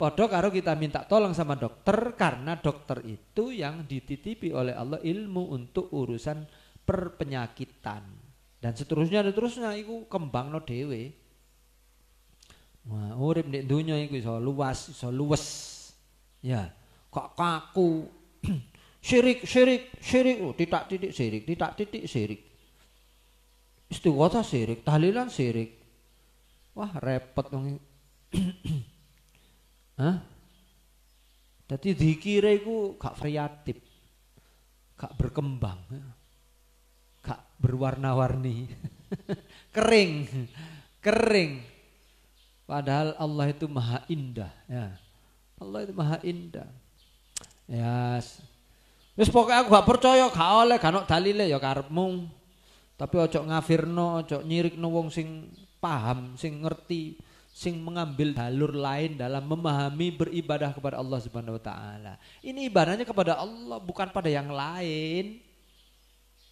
Podo karo kita minta tolong sama dokter karena dokter itu yang dititipi oleh Allah ilmu untuk urusan perpenyakitan dan seterusnya dan seterusnya itu kembang no dewe. Wah, urip di dunia itu so luas, so luas Ya, kok kaku. [CLEARS THROAT] syirik, syirik, syirik, oh, tidak titik syirik, tidak titik syirik. istiqotah syirik, tahlilan syirik. Wah, repot nih [CLEARS THROAT] Hah? Jadi dikira itu gak variatif, gak berkembang, gak berwarna-warni, [LAUGHS] kering, kering. Padahal Allah itu maha indah. Ya. Allah itu maha indah. Ya, yes. Terus pokoknya aku gak percaya, gak oleh, gak ono dalile ya karmu. Tapi ojo ngafirno, ojo nyirik wong sing paham, sing ngerti sing mengambil jalur lain dalam memahami beribadah kepada Allah Subhanahu wa taala. Ini ibadahnya kepada Allah bukan pada yang lain.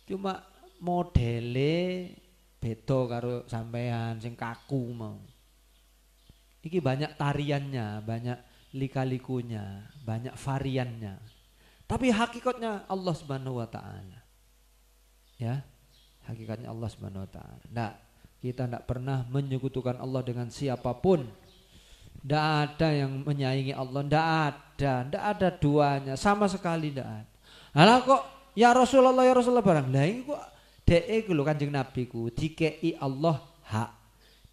Cuma modele beda karo sampean sing kaku mau. Iki banyak tariannya, banyak likalikunya, banyak variannya. Tapi hakikatnya Allah Subhanahu wa taala. Ya. Hakikatnya Allah Subhanahu wa taala. Nah, kita tidak pernah menyekutukan Allah dengan siapapun. Tidak ada yang menyaingi Allah, tidak ada, tidak ada duanya, sama sekali tidak ada. Alah kok ya Rasulullah ya Rasulullah barang lain kok dee lho Kanjeng Nabi ku dikei Allah hak.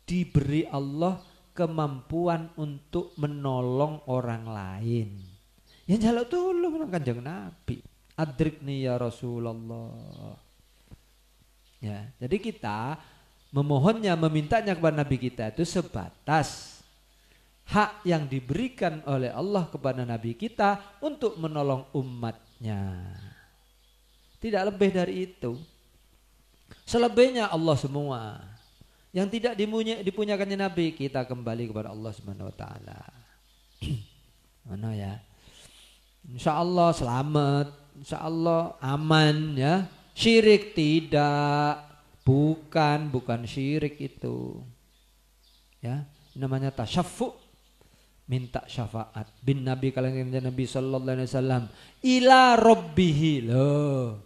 Diberi Allah kemampuan untuk menolong orang lain. Ya jaluk tolong Kanjeng Nabi. Adrikni ya Rasulullah. Ya, jadi kita memohonnya, memintanya kepada Nabi kita itu sebatas hak yang diberikan oleh Allah kepada Nabi kita untuk menolong umatnya. Tidak lebih dari itu. Selebihnya Allah semua. Yang tidak dipunya, dipunyakannya Nabi kita kembali kepada Allah Subhanahu wa taala. [CLEARS THROAT] Mana ya? Insya Allah selamat, insya Allah aman ya. Syirik tidak, Bukan, bukan syirik itu. Ya, namanya tasyafu minta syafaat bin Nabi kalian Nabi Sallallahu Alaihi Wasallam ila robbihi loh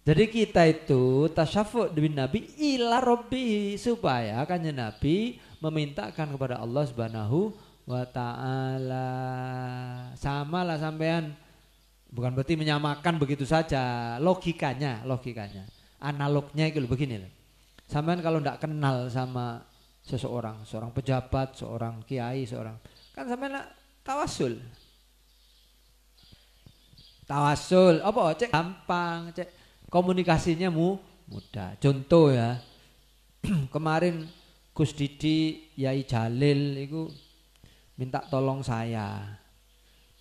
jadi kita itu tasyafu bin Nabi ila robbihi supaya kanjeng Nabi memintakan kepada Allah Subhanahu wa taala sama lah sampean bukan berarti menyamakan begitu saja logikanya logikanya analognya itu begini loh. Sampean kalau ndak kenal sama seseorang, seorang pejabat, seorang kiai, seorang kan sampean tawasul. Tawasul apa cek gampang, cek komunikasinya mu mudah. Contoh ya. [CLEARS THROAT] kemarin Gus Didi, Yai Jalil itu minta tolong saya.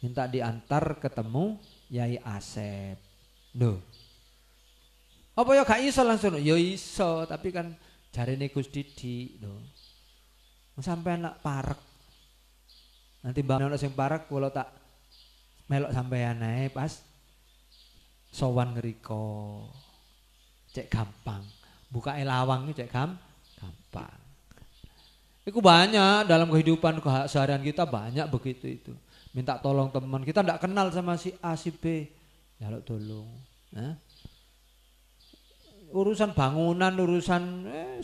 Minta diantar ketemu Yai Asep. Loh, apa ya gak iso langsung? Ya iso, tapi kan ini Gus di no. sampai anak parek. Nanti mbak anak yang parek kalau tak melok sampai ae pas sowan ngeriko. Cek gampang. Buka elawang cek gam, gampang. Itu banyak dalam kehidupan seharian kita banyak begitu itu. Minta tolong teman, kita ndak kenal sama si A si B. Ya lo tolong. Nah. urusan bangunan, urusan eh,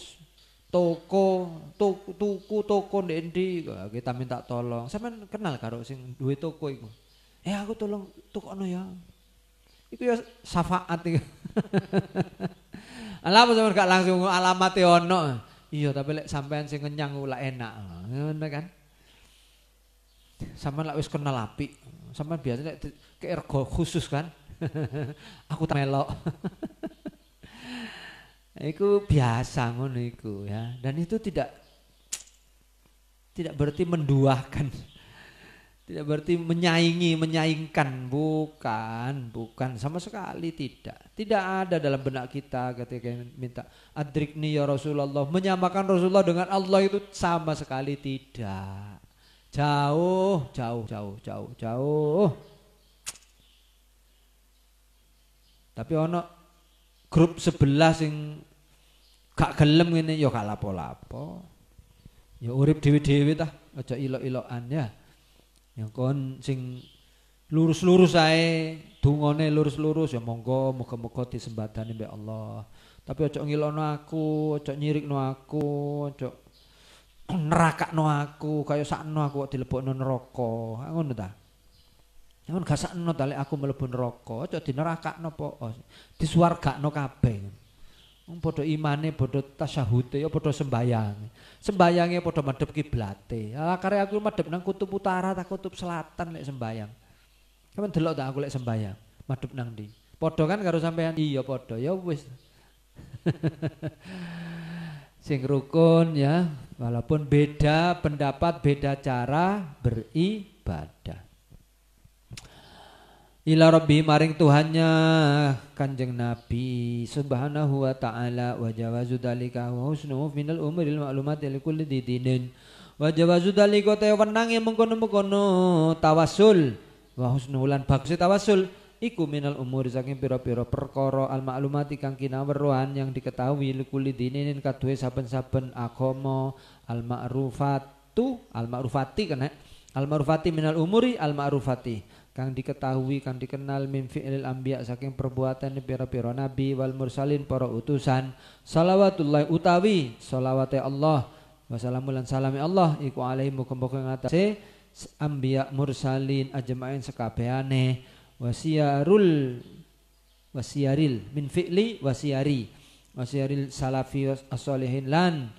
toko, tuku toko ndendi kita minta tolong. Sampeyan kenal karo sing duwe toko iku? Eh aku tolong toko ono ya. Iku ya syafaat iku. Alamat [LAUGHS] sampeyan gak langsung alamat e ono. Iya, tapi lek sampean sing kenyang ulah enak. Ngono kan? Sampeyan lek wis kenal apik, sampeyan biasanya lek khusus kan. [LAUGHS] aku tak melok. [LAUGHS] Itu biasa ngono itu ya. Dan itu tidak tidak berarti menduakan. Tidak berarti menyaingi, menyaingkan, bukan, bukan sama sekali tidak. Tidak ada dalam benak kita ketika minta adrikni ya Rasulullah, menyamakan Rasulullah dengan Allah itu sama sekali tidak. Jauh, jauh, jauh, jauh, jauh. Tapi ono grup sebelah sing gak gelem ngene ya gak lapo-lapo. Ya urip dhewe-dhewe ta, aja ilok-ilokan ya. Ya kon sing lurus-lurus ae, dungane lurus-lurus ya monggo muga-muga disembadani mbek Allah. Tapi aja ngilono aku, aja nyirikno aku, aja [CLEARS THROAT] nerakakno aku, kaya sakno aku kok dilebokno neraka. Ngono ta? Ngono gak sakno ta lek aku mlebu neraka, aja dinerakakno po, oh, disuwargakno kabeh. Wong padha imane, padha tasyahute, ya padha sembayang. Sembayange padha madhep kiblate. Lah kare aku madhep nang kutub utara ta kutub selatan lek sembayang. Sampeyan delok tak aku lek sembayang, madhep nang ndi? Padha kan karo sampeyan iya padha ya wis. [LAUGHS] Sing rukun ya, walaupun beda pendapat, beda cara beribadah ila rabbi maring Tuhannya Kanjeng Nabi Subhanahu wa taala wa jawazu dalika wa husnu minal umril ma'lumati li kulli didinin wa jawazu dalika wenang yang mengkono-mengkono tawasul wa husnu lan baguse tawasul iku minal umur saking pira-pira perkara al ma'lumati kang kinaweruhan yang diketahui li kulli didinin kaduwe saben-saben agama al ma'rufatu al ma'rufati kena al ma'rufati minal umuri al ma'rufati kang diketahui kang dikenal min fi'lil anbiya saking perbuatan pira-pira nabi wal mursalin para utusan salawatullahi utawi salawate Allah wassalamu lan salami Allah iku alaihi muga muga se anbiya mursalin ajmain sekabehane wasiarul wasiaril min fi'li wasiari wasiaril salafi as lan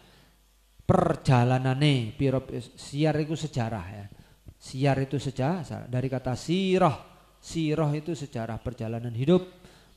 perjalanane pira siar iku sejarah ya Siar itu sejarah dari kata sirah. Sirah itu sejarah perjalanan hidup.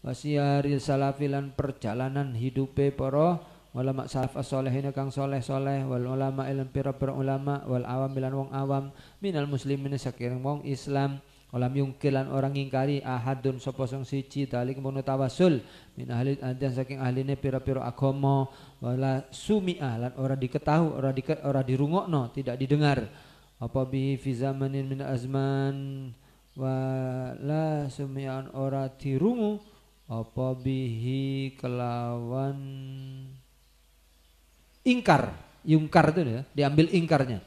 Wasiyari salafilan perjalanan hidup para ulama salaf as-solihin kang soleh-soleh wal ulama ilan pira ulama wal awam bilan wong awam minal muslimin sakir wong Islam Olam yungkilan orang ingkari ahadun soposong sici. siji dalik mono tawasul min ahli adan saking ahline pira-pira agama wala sumi lan ora diketahu ora diket ora dirungokno tidak didengar apa fi zamanin min azman wala sumian ora dirungu apa bihi kelawan ingkar yungkar itu ya diambil ingkarnya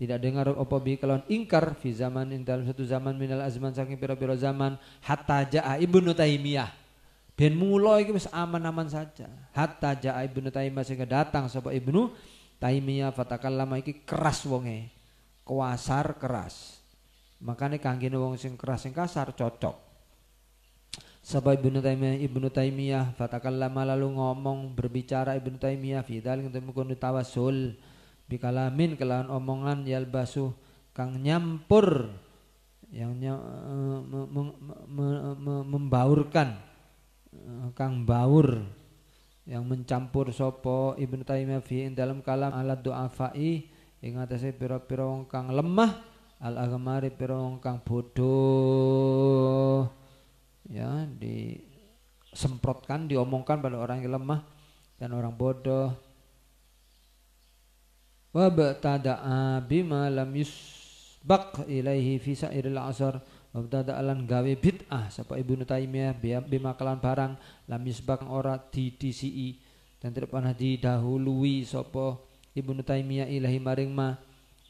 tidak dengar apa bihi kelawan ingkar fi zaman dalam satu zaman min al azman saking pira-pira zaman hatta jaa ibnu taimiyah ben mulo iki wis aman-aman saja hatta jaa ibnu taimiyah sehingga datang sapa ibnu taimiyah fatakallama iki keras wonge kuasar keras. Makanya kangen wong sing keras sing kasar cocok. Sebab Ibnu Taimiyah Ibnu Taimiyah lama lalu ngomong berbicara Ibnu Taimiyah fi dzalik untuk tawasul bikalamin kelawan omongan basu kang nyampur yang nyam, me, me, me, me, membaurkan kang baur yang mencampur sopo Ibnu Taimiyah fi dalam kalam alat doa fa'i ing atase pira-pira wong kang lemah al aghmari pira wong kang bodoh ya disemprotkan diomongkan pada orang yang lemah dan orang bodoh wa ba'tada'a bima lam yusbaq ilaihi fi sa'iril asar Wabtada alan gawe bid'ah Sapa Ibnu Taimiyah bima kelan barang lam yusbaq ora didisi dan tidak pernah didahului sapa Ibnu Taimiyah ilahi maring ma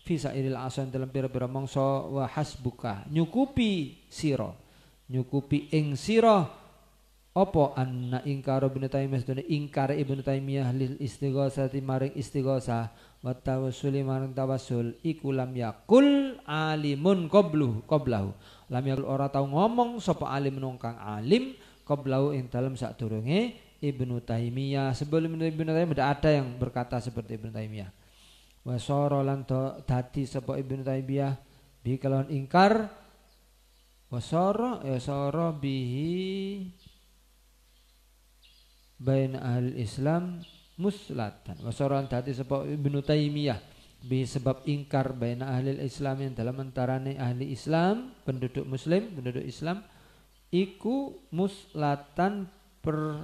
fi sairil asan dalam pira-pira mangsa wa hasbuka nyukupi siro nyukupi ing sira apa anna ingkar Ibnu Taimiyah dene ingkar Ibnu Taimiyah lil istighosati maring istighosah wa tawassul maring tawassul iku lam yakul alimun qablu qablahu lam yakul ora tau ngomong sapa alim nungkang alim qablahu ing dalem sadurunge Ibnu Taimiyah. Sebelum Ibnu Taimiyah tidak ada yang berkata seperti Ibnu Taimiyah. Wasoro lan dati sapa Ibnu Taimiyah bi kalawan ingkar wasoro ya bihi bain al Islam muslatan. Wasoro lan dati sapa Ibnu Taimiyah bi sebab ingkar bain ahli Islam yang dalam antarane ahli Islam, penduduk muslim, penduduk Islam iku muslatan per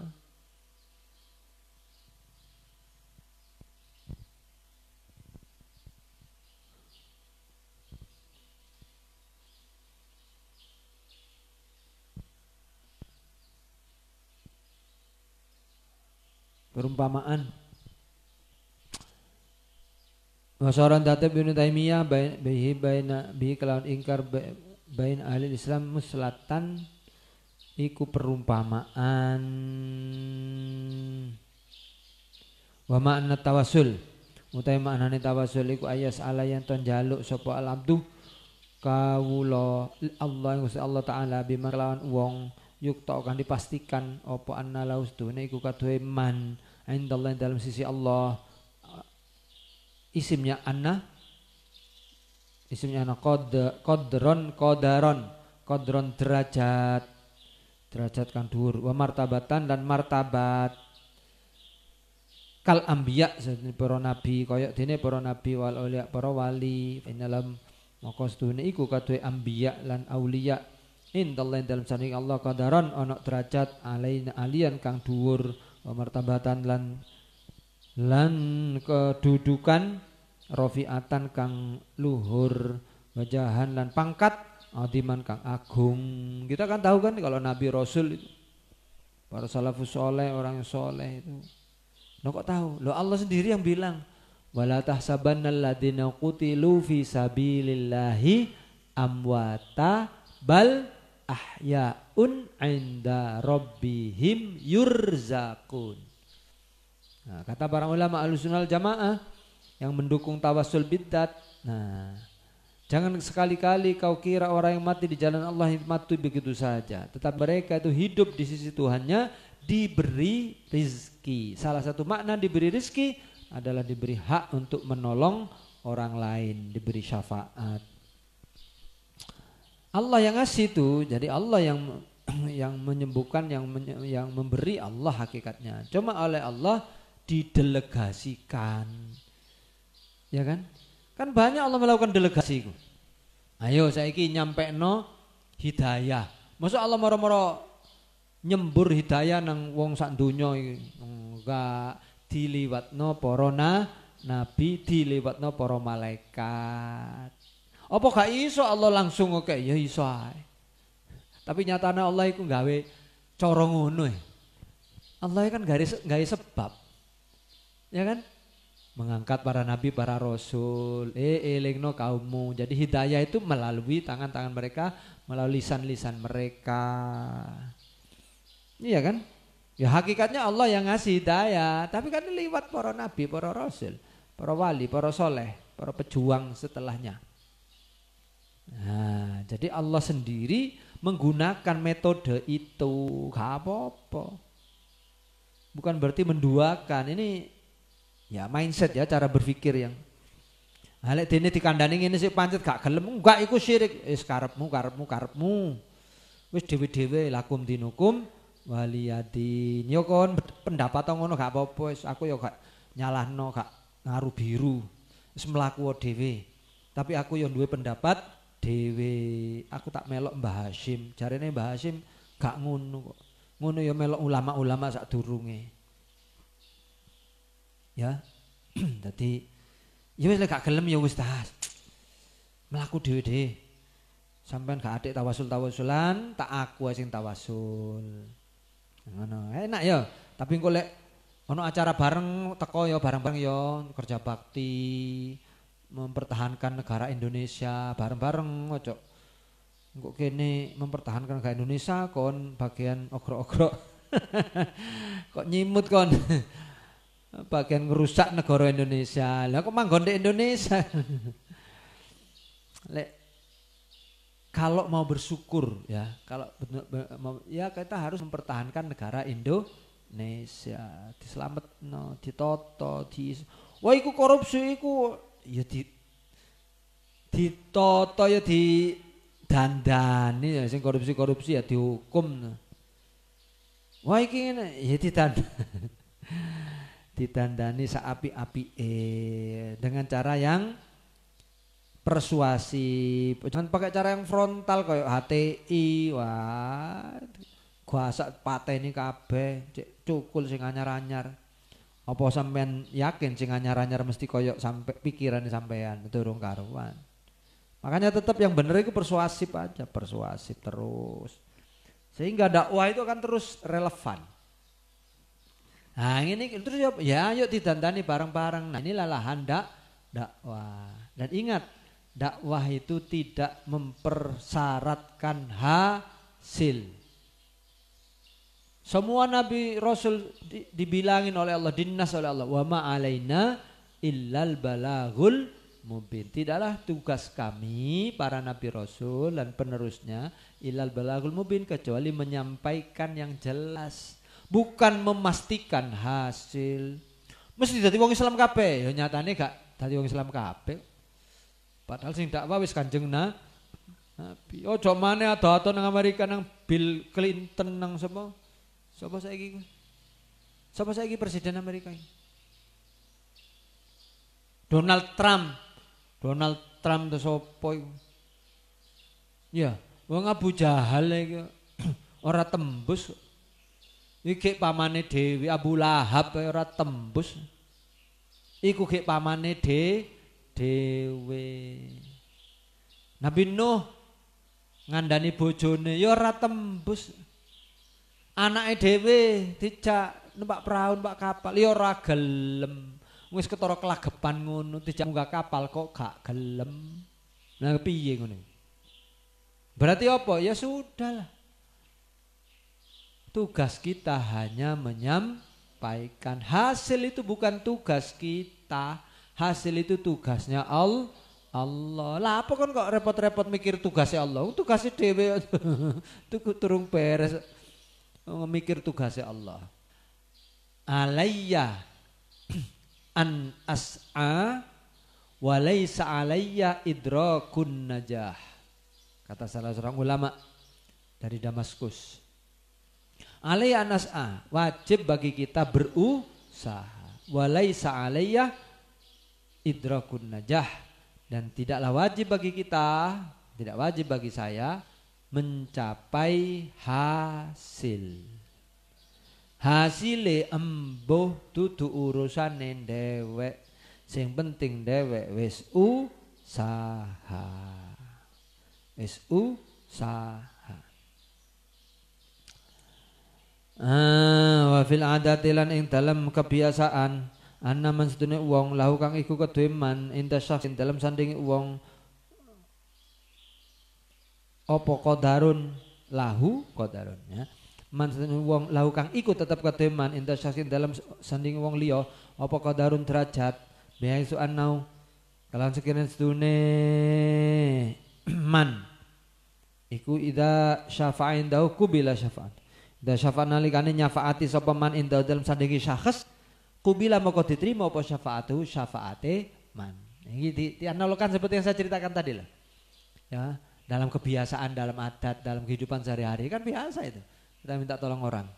perumpamaan Wasaran datang bin Taimiyah bihi baina bihi kelawan ingkar bain ahli Islam muslatan iku perumpamaan wa makna tawasul utai maknane tawasul iku ayas ala yang ton jaluk sapa al abdu kawula Allah Gusti Allah taala bimar lawan wong yuk tau kan dipastikan apa anna laustune iku kaduwe man indallah dalam sisi Allah isimnya anna isimnya anna qad qadron qadaron qadron derajat derajat kang dhuwur wa martabatan dan martabat kal ambiya para nabi koyok dene para nabi wal aulia para wali dalam maka sedune iku katui ambiya lan aulia Indallah dalam sisi Allah qadaron ana derajat alain alian kang dhuwur martabatan lan lan kedudukan rofiatan kang luhur wajahan lan pangkat adiman kang agung kita kan tahu kan kalau nabi rasul itu para salafus soleh orang yang soleh itu lo kok tahu lo Allah sendiri yang bilang wala tahsabanna alladziina lufi fi sabilillahi amwata bal ahyaun inda rabbihim yurzakun. Nah, kata para ulama alusunal jamaah yang mendukung tawasul bidat. Nah, jangan sekali-kali kau kira orang yang mati di jalan Allah mati begitu saja. Tetap mereka itu hidup di sisi Tuhannya diberi rizki. Salah satu makna diberi rizki adalah diberi hak untuk menolong orang lain, diberi syafaat. Allah yang ngasih itu, jadi Allah yang [CLEARS THROAT] yang menyembuhkan, yang yang memberi Allah hakikatnya. Cuma oleh Allah didelegasikan. Ya kan? Kan banyak Allah melakukan delegasi. Ayo saya ini nyampe no hidayah. Maksud Allah moro-moro nyembur hidayah nang wong sak dunyo enggak no porona, nabi, no poro malaikat. Apa gak iso Allah langsung oke ya iso ae. Tapi nyatane Allah iku gawe cara ngono. E. Allah kan garis gawe sebab. Ya kan? Mengangkat para nabi, para rasul, eh elingno eh, kaummu. Jadi hidayah itu melalui tangan-tangan mereka, melalui lisan-lisan mereka. Iya kan? Ya hakikatnya Allah yang ngasih hidayah, tapi kan lewat para nabi, para rasul, para wali, para soleh, para pejuang setelahnya. Nah, jadi Allah sendiri menggunakan metode itu. Gak apa-apa. Bukan berarti menduakan. Ini ya mindset ya cara berpikir yang Halek nah, dene dikandani ngene sik pancet gak gelem, enggak iku syirik. Wis karepmu, karepmu, karepmu. Wis dhewe-dhewe lakum dinukum waliyadin. Yo ya, kon pendapat ngono gak apa-apa wis aku yo ya gak nyalahno gak ngaruh biru. Wis mlaku dhewe. Tapi aku yo ya duwe pendapat dhewe aku tak melok Mbah Hasyim jarene Mbah Hasyim gak ngono kok ngono ya melok ulama-ulama sak durunge ya [CLEARS THROAT] dadi ya wis gak gelem ya wis tas mlaku dhewe-dhewe sampean gak atik tawasul-tawasulan tak aku sing tawasul ngono enak ya tapi golek ana acara bareng teko ya bareng-bareng ya kerja bakti mempertahankan negara Indonesia bareng-bareng -bareng, kok kene mempertahankan negara Indonesia kon bagian okro-okro [LAUGHS] kok nyimut kon [LAUGHS] bagian ngerusak negara Indonesia lah kok manggon di Indonesia [LAUGHS] lek kalau mau bersyukur ya kalau bener, mau, ya kita harus mempertahankan negara Indonesia diselamat no ditoto di wah iku korupsi iku ya di ditata ya di dandani ya sing korupsi-korupsi ya dihukum. Wah iki ngene ya ditandani [LAUGHS] sak api-api dengan cara yang persuasi jangan pakai cara yang frontal kayak HTI wah kuasa pateni kabeh cukul sing anyar-anyar Apa sampean yakin sing anyar-anyar mesti koyok sampai pikiran sampean durung karuan. Makanya tetap yang bener itu persuasif aja, persuasif terus. Sehingga dakwah itu akan terus relevan. Nah ini terus ya, ya yuk didandani bareng-bareng. Nah inilah lahan dak, dakwah. Dan ingat dakwah itu tidak mempersyaratkan hasil. Semua nabi rasul di, dibilangin oleh Allah, dinas oleh Allah, wa ma alaina illal balagul mubin. Tidaklah tugas kami para nabi rasul dan penerusnya illal balagul mubin kecuali menyampaikan yang jelas, bukan memastikan hasil. Mesti dadi wong Islam Kape. ya nyatane gak dadi wong Islam kabeh. Padahal sing dakwah wis Kanjeng na, Nabi. Ojo oh, atau ada-ada nang Amerika nang Bill Clinton nang semua Sopo saya gigi, sopo presiden Amerika Donald Trump, Donald Trump tuh sopo itu. Ya, wong Abu Jahal lagi, [CLEARS THROAT] orang tembus. Iki pamane Dewi Abu Lahab orang tembus. Iku kek pamane Dewi. Nabi Nuh ngandani bojone ya ora tembus. Anak dhewe tidak numpak perahu numpak kapal ya ora gelem wis ketara kelagepan ngono tidak munggah kapal kok gak gelem nah piye ngono berarti apa ya sudahlah tugas kita hanya menyampaikan hasil itu bukan tugas kita hasil itu tugasnya all Allah lah apa kan kok repot-repot mikir tugasnya Allah tugasnya dewe [LAUGHS] turung beres memikir tugasnya Allah alayya [CLEARS THROAT] an as'a walaysa alayya idrakun najah kata salah seorang ulama dari Damaskus alayya an as'a wajib bagi kita berusaha walaysa alayya idrakun najah dan tidaklah wajib bagi kita tidak wajib bagi saya mencapai hasil hasile embuh dudu urusane dhewek sing penting dhewek wis usaha wis usaha ah wa fil adati lan ing dalem kebiasaan ana mensedene wong lahu kang iku kedhe man inta syakhs ing dalem sandinge wong opo kodarun lahu kodarun ya man wong lahu kang iku tetep keteman inta syasin dalam sanding wong liya opo kodarun derajat biaya suan anau kalau sekiranya sedune man iku ida syafa'in dahu kubila syafa'an ida syafa'an nalikane nyafaati sapa man dalam sandingi syakhes kubila moko diterima apa syafa'atuhu syafa'ate man ini dianalokan seperti yang saya ceritakan tadi lah ya dalam kebiasaan, dalam adat, dalam kehidupan sehari-hari kan biasa itu. Kita minta tolong orang.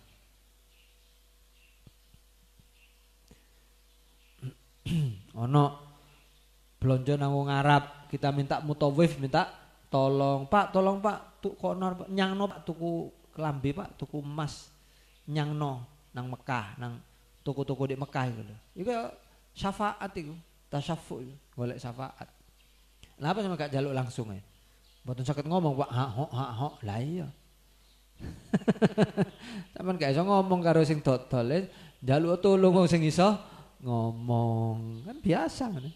[CLEARS THROAT] ono belanja nang Arab, kita minta mutawif, minta tolong, Pak, tolong Pak, tuk konor, nyangno Pak, tuku kelambi Pak, tuku emas, nyangno nang Mekah, nang tuku tuku di Mekah gitu. Iku ya syafaat itu, tasyafu, golek syafaat. Kenapa sama gak jaluk langsung ya? Mboten sakit ngomong Pak hak hok hak hok. Lah iya. kan [LAUGHS] gak iso ngomong karo sing dodol, eh. njaluk tulung wong sing iso ngomong. Kan biasa ngene.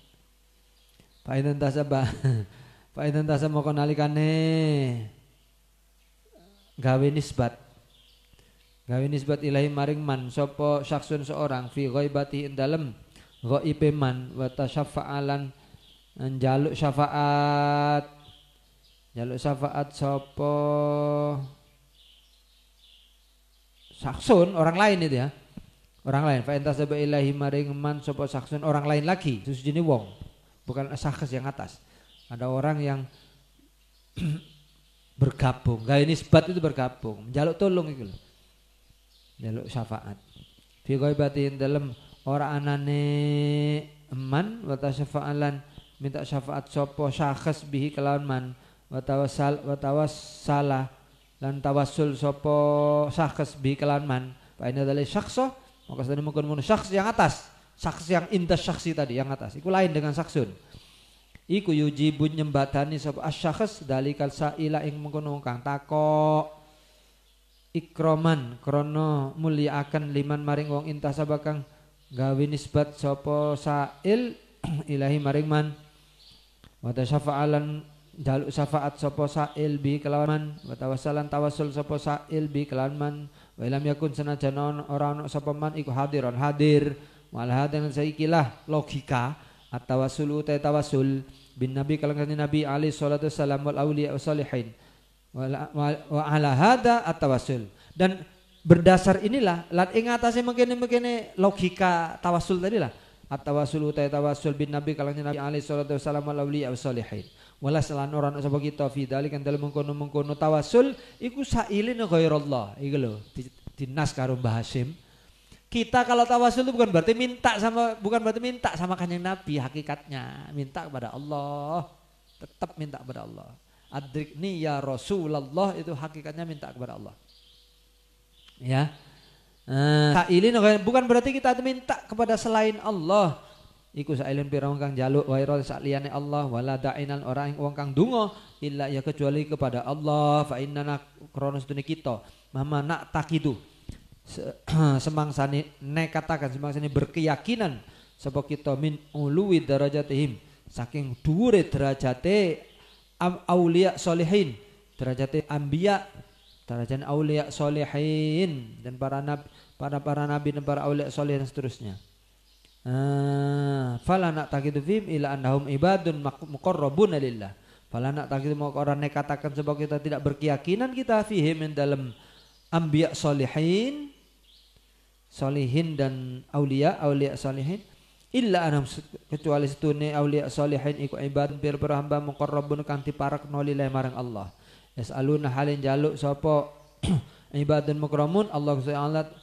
Pak Intan tasa Pak. [LAUGHS] Pak Intan tasa moko nalikane gawe nisbat. Gawe nisbat ilahi maring man sapa syaksun seorang fi ghaibati ing dalem ghaibe man wa tasyafa'alan njaluk syafaat Jaluk syafaat sopo Saksun orang lain itu ya. Orang lain fa entas ilahi maring man sopo saksun orang lain lagi. susu jenis wong. Bukan sakes yang atas. Ada orang yang [CLEARS THROAT] bergabung. Gak ini sebat itu bergabung. Jaluk tolong itu Jaluk syafaat. Fi batin dalam orang anane eman wata syafa'alan minta syafaat sopo sakes bihi kelawan man watawasal watawasala lan tawasul sopo sakes bi kelan man fa inna dalil syakhsa maka sedang mungkin mun yang atas syakhs yang intas saksi tadi yang atas iku lain dengan saksun iku bun nyembatani sopo asyakes dari dalikal ila ing mengkono kang takok ikroman krono muliakan liman maring wong intas sabakang gawe nisbat sail [CLEARS THROAT] ilahi maring man Wata syafa'alan dalu syafaat sopo sa'il bi kelawan man wa tawassalan tawassul sa'il bi kelawan man wa ilam yakun sana ora orang sopo man iku hadiran hadir wal hadan saikilah logika at-tawassul utai tawassul bin nabi kalangan nabi ali sallallahu salam wal wa salihin wa ala hada at-tawassul dan berdasar inilah lat ingatasi mengkini-mengkini logika tawassul tadi lah at-tawassul utai tawassul bin nabi kalangan nabi ali sallallahu salam wal wa salihin wala salan orang sapa kita fi dzalika dalem mengkono-mengkono tawasul iku sailin ghairallah iku lho dinas karo Mbah Hasim kita kalau tawasul itu bukan berarti minta sama bukan berarti minta sama kanjeng Nabi hakikatnya minta kepada Allah tetap minta kepada Allah adrikni ya Rasulullah itu hakikatnya minta kepada Allah ya eh, Sailin bukan berarti kita minta kepada selain Allah Iku sailun pirang kang jaluk wairal sa'liane Allah wala da'inan orang yang wong kang dungo illa ya kecuali kepada Allah fa innana Kronos sedune kita mama nak takidu semangsa [CLEARS THROAT] semangsane ne katakan semangsane berkeyakinan sebab kita min uluwi derajatihim saking dure derajate am aulia solihin derajate ambia derajat aulia solehin dan para nabi para para nabi dan para aulia solehin dan seterusnya Ah, fala nak takitu fim ila annahum ibadun muqarrabuna lillah. Fala nak takitu orang katakan sebab kita tidak berkeyakinan kita fihim yang dalam ambiya solihin solihin dan aulia aulia solihin illa anam kecuali setune aulia solihin iku ibadun bir berhamba muqarrabun kanti parak noli lemarang Allah. Yas'aluna halin jaluk sapa [CLEARS THROAT] ibadun mukramun Allah Subhanahu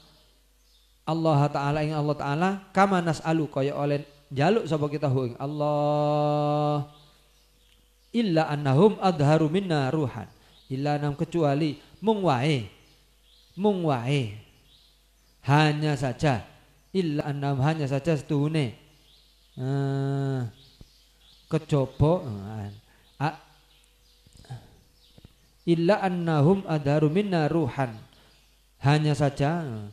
Allah Ta'ala ing Allah Ta'ala kama nas'alu kaya oleh jaluk sapa kita huing Allah illa annahum adharu minna ruhan illa nam kecuali mung wae mung wae hanya saja illa annahum hanya saja setuhune eh, kecoba eh, illa annahum adharu minna ruhan hanya saja eh.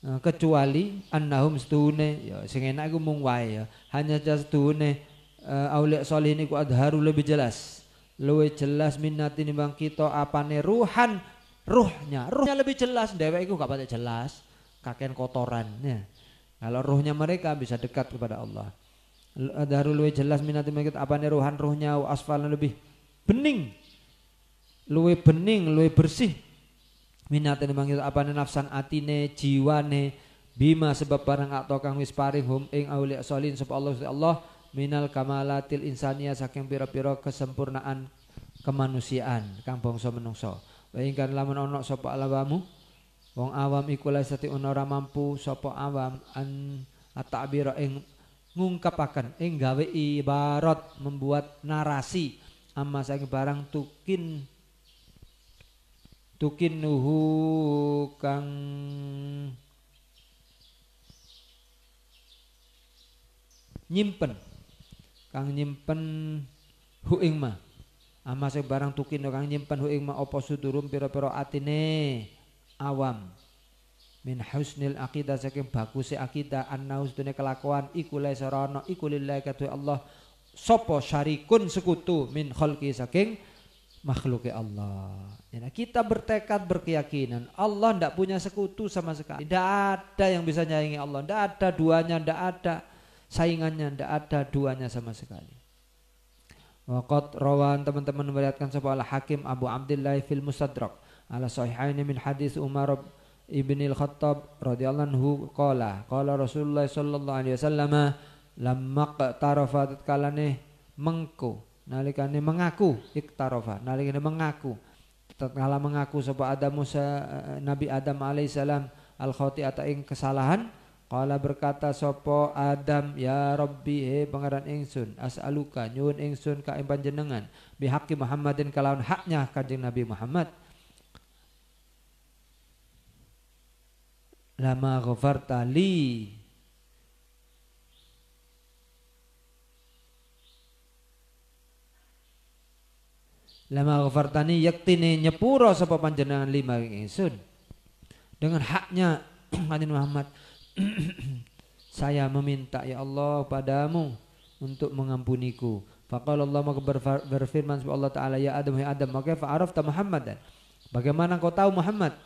Eh, kecuali annahum stune ya sing enak iku mung wae ya hanya stune uh, eh, aulia salih niku adharu lebih jelas lebih jelas minati nimbang kita apane ruhan ruhnya ruhnya lebih jelas dewek iku gak patek jelas kakean kotoran ya. kalau ruhnya mereka bisa dekat kepada Allah adharu lebih jelas minati nimbang kita apane ruhan ruhnya asfalan lebih bening luwe bening luwe bersih minaten manggil apa nafsan atine jiwane bima sebab barang atau kang wis paring hum ing aulia solin sebab Allah Allah minal kamalatil insania saking piro piro kesempurnaan kemanusiaan kang bongso menungso Bayangkan lamun onok sapa alawamu wong awam ikulai sati ora mampu sopo awam an biro ing ngungkapakan, ing gawe ibarat membuat narasi amma saking barang tukin Tukin nuhu kang nyimpen kang nyimpen hu ing ma ama barang tukin kang nyimpen hu ing ma apa sudurum pira-pira atine awam min husnil aqidah saking bagus aqidah annaus dene kelakuan iku la sarana iku lillahi kadhe Allah sapa syarikun sekutu min khalqi saking makhluke Allah Ya, kita bertekad berkeyakinan Allah tidak punya sekutu sama sekali. Tidak ada yang bisa nyaingi Allah. Tidak ada duanya, tidak ada saingannya, tidak ada duanya sama sekali. wakat rawan teman-teman melihatkan sebuah hakim Abu Abdullah fil Musadrak ala sahihaini min hadis Umar ibn al-Khattab radhiyallahu anhu kala kala Rasulullah sallallahu alaihi wasallam lamma tarafa nih mengku nalikane mengaku iktarofa nalikane mengaku tatkala mengaku sapa Adam Musa eh, eh, Nabi Adam alaihissalam al atau ing kesalahan Kala berkata sopo Adam ya Robbi he pangeran ingsun as'aluka nyuwun ingsun ka ing jenengan. bihaqi Muhammadin kalawan haknya kanjeng Nabi Muhammad lama ghafarta li Lama ghafartani yaktini nyepuro sapa panjenengan lima ingsun. Dengan haknya [CLEARS THROAT] Nabi Muhammad [CLEARS THROAT] saya meminta ya Allah padamu untuk mengampuniku. Faqala Allah maka berfirman sebab Allah Ta'ala ya Adam ya Adam maka fa'arafta Muhammadan. Bagaimana kau tahu Muhammad?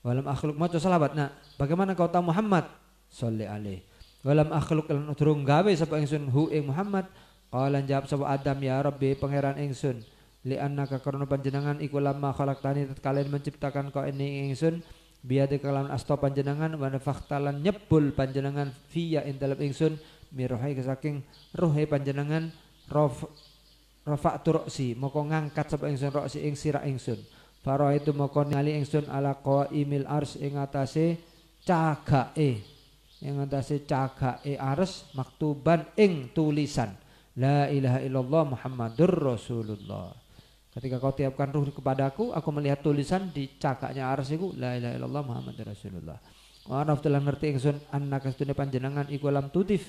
Walam akhluk maca salawat. Nah, bagaimana kau tahu Muhammad? Salli alaihi. Walam akhluk lan utrung gawe sapa ingsun hu ing Muhammad. Qalan jawab sapa Adam ya Rabbi pangeran ingsun li li'annaka karena panjenengan iku lama tani kalian menciptakan kau ini ingsun biade kalan asto panjenengan wa nafaktalan nyebul panjenengan fiya in dalam ingsun mirohai kesaking rohe panjenengan rof rafa'tu roksi moko ngangkat sapa ingsun roksi ing sira ingsun faro itu moko ngali ingsun ala kau qaimil ars ing atase cagake ing atase cagake ars maktuban ing tulisan la ilaha illallah muhammadur rasulullah Ketika kau tiapkan ruh kepadaku, aku melihat tulisan di cakaknya arsiku la ilaha illallah Muhammad Rasulullah. Orang telah ngerti ingsun anak sedunia panjenengan iku lam tutif.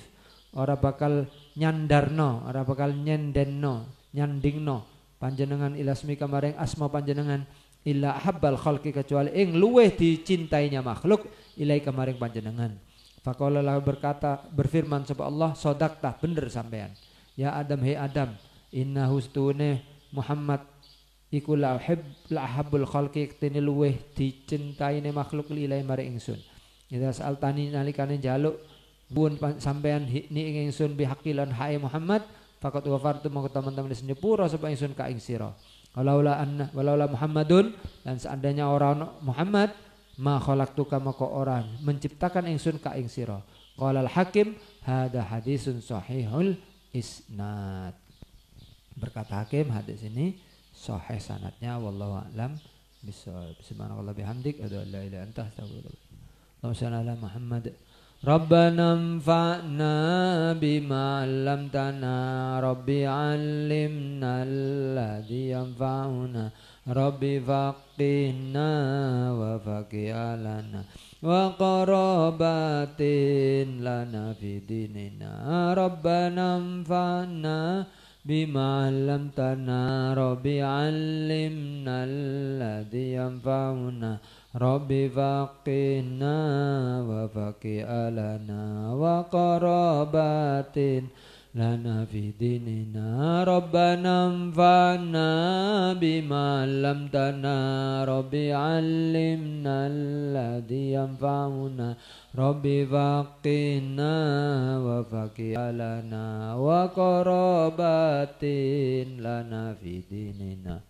Ora bakal nyandarno, ora bakal nyendenno, nyandingno panjenengan ilasmi kamareng asma panjenengan illa habbal khalqi kecuali ing luweh dicintainya makhluk ilai kamareng panjenengan. Faqala berkata berfirman sapa Allah sodakta bener sampean. Ya Adam hei Adam innahu stune Muhammad iku la hib la habul khalqi tene luweh ne makhluk lilai mari ingsun sal tani nalikane jaluk buun sampean ni ing ingsun bihaqilan hae Muhammad faqat fartu mongko teman-teman nyepuro sapa ingsun ka ing sira walaula anna walaula Muhammadun dan seandainya orang Muhammad ma khalaqtuka maka orang menciptakan ingsun ka ing sira qala al hakim hada hadisun sahihul isnad berkata hakim hadis ini sahih sanatnya wallahu a'lam bismillahirrahmanirrahim bihamdik adu la ilaha anta astaghfiruka Allahumma shalli ala Muhammad Rabbana anfa'na bima 'allamtana Rabbi 'allimna alladhi yanfa'una Rabbi faqihna wa faqihalana wa qarabatin lana fi dinina Rabbana anfa'na بما علمتنا رب علمنا الذي ينفعنا رب فقنا وفقئ لنا وقراباتنا لنا في ديننا ربنا انفعنا بما علمتنا ربي علمنا الذي ينفعنا ربي فقنا وفقه لنا وقرابات لنا في ديننا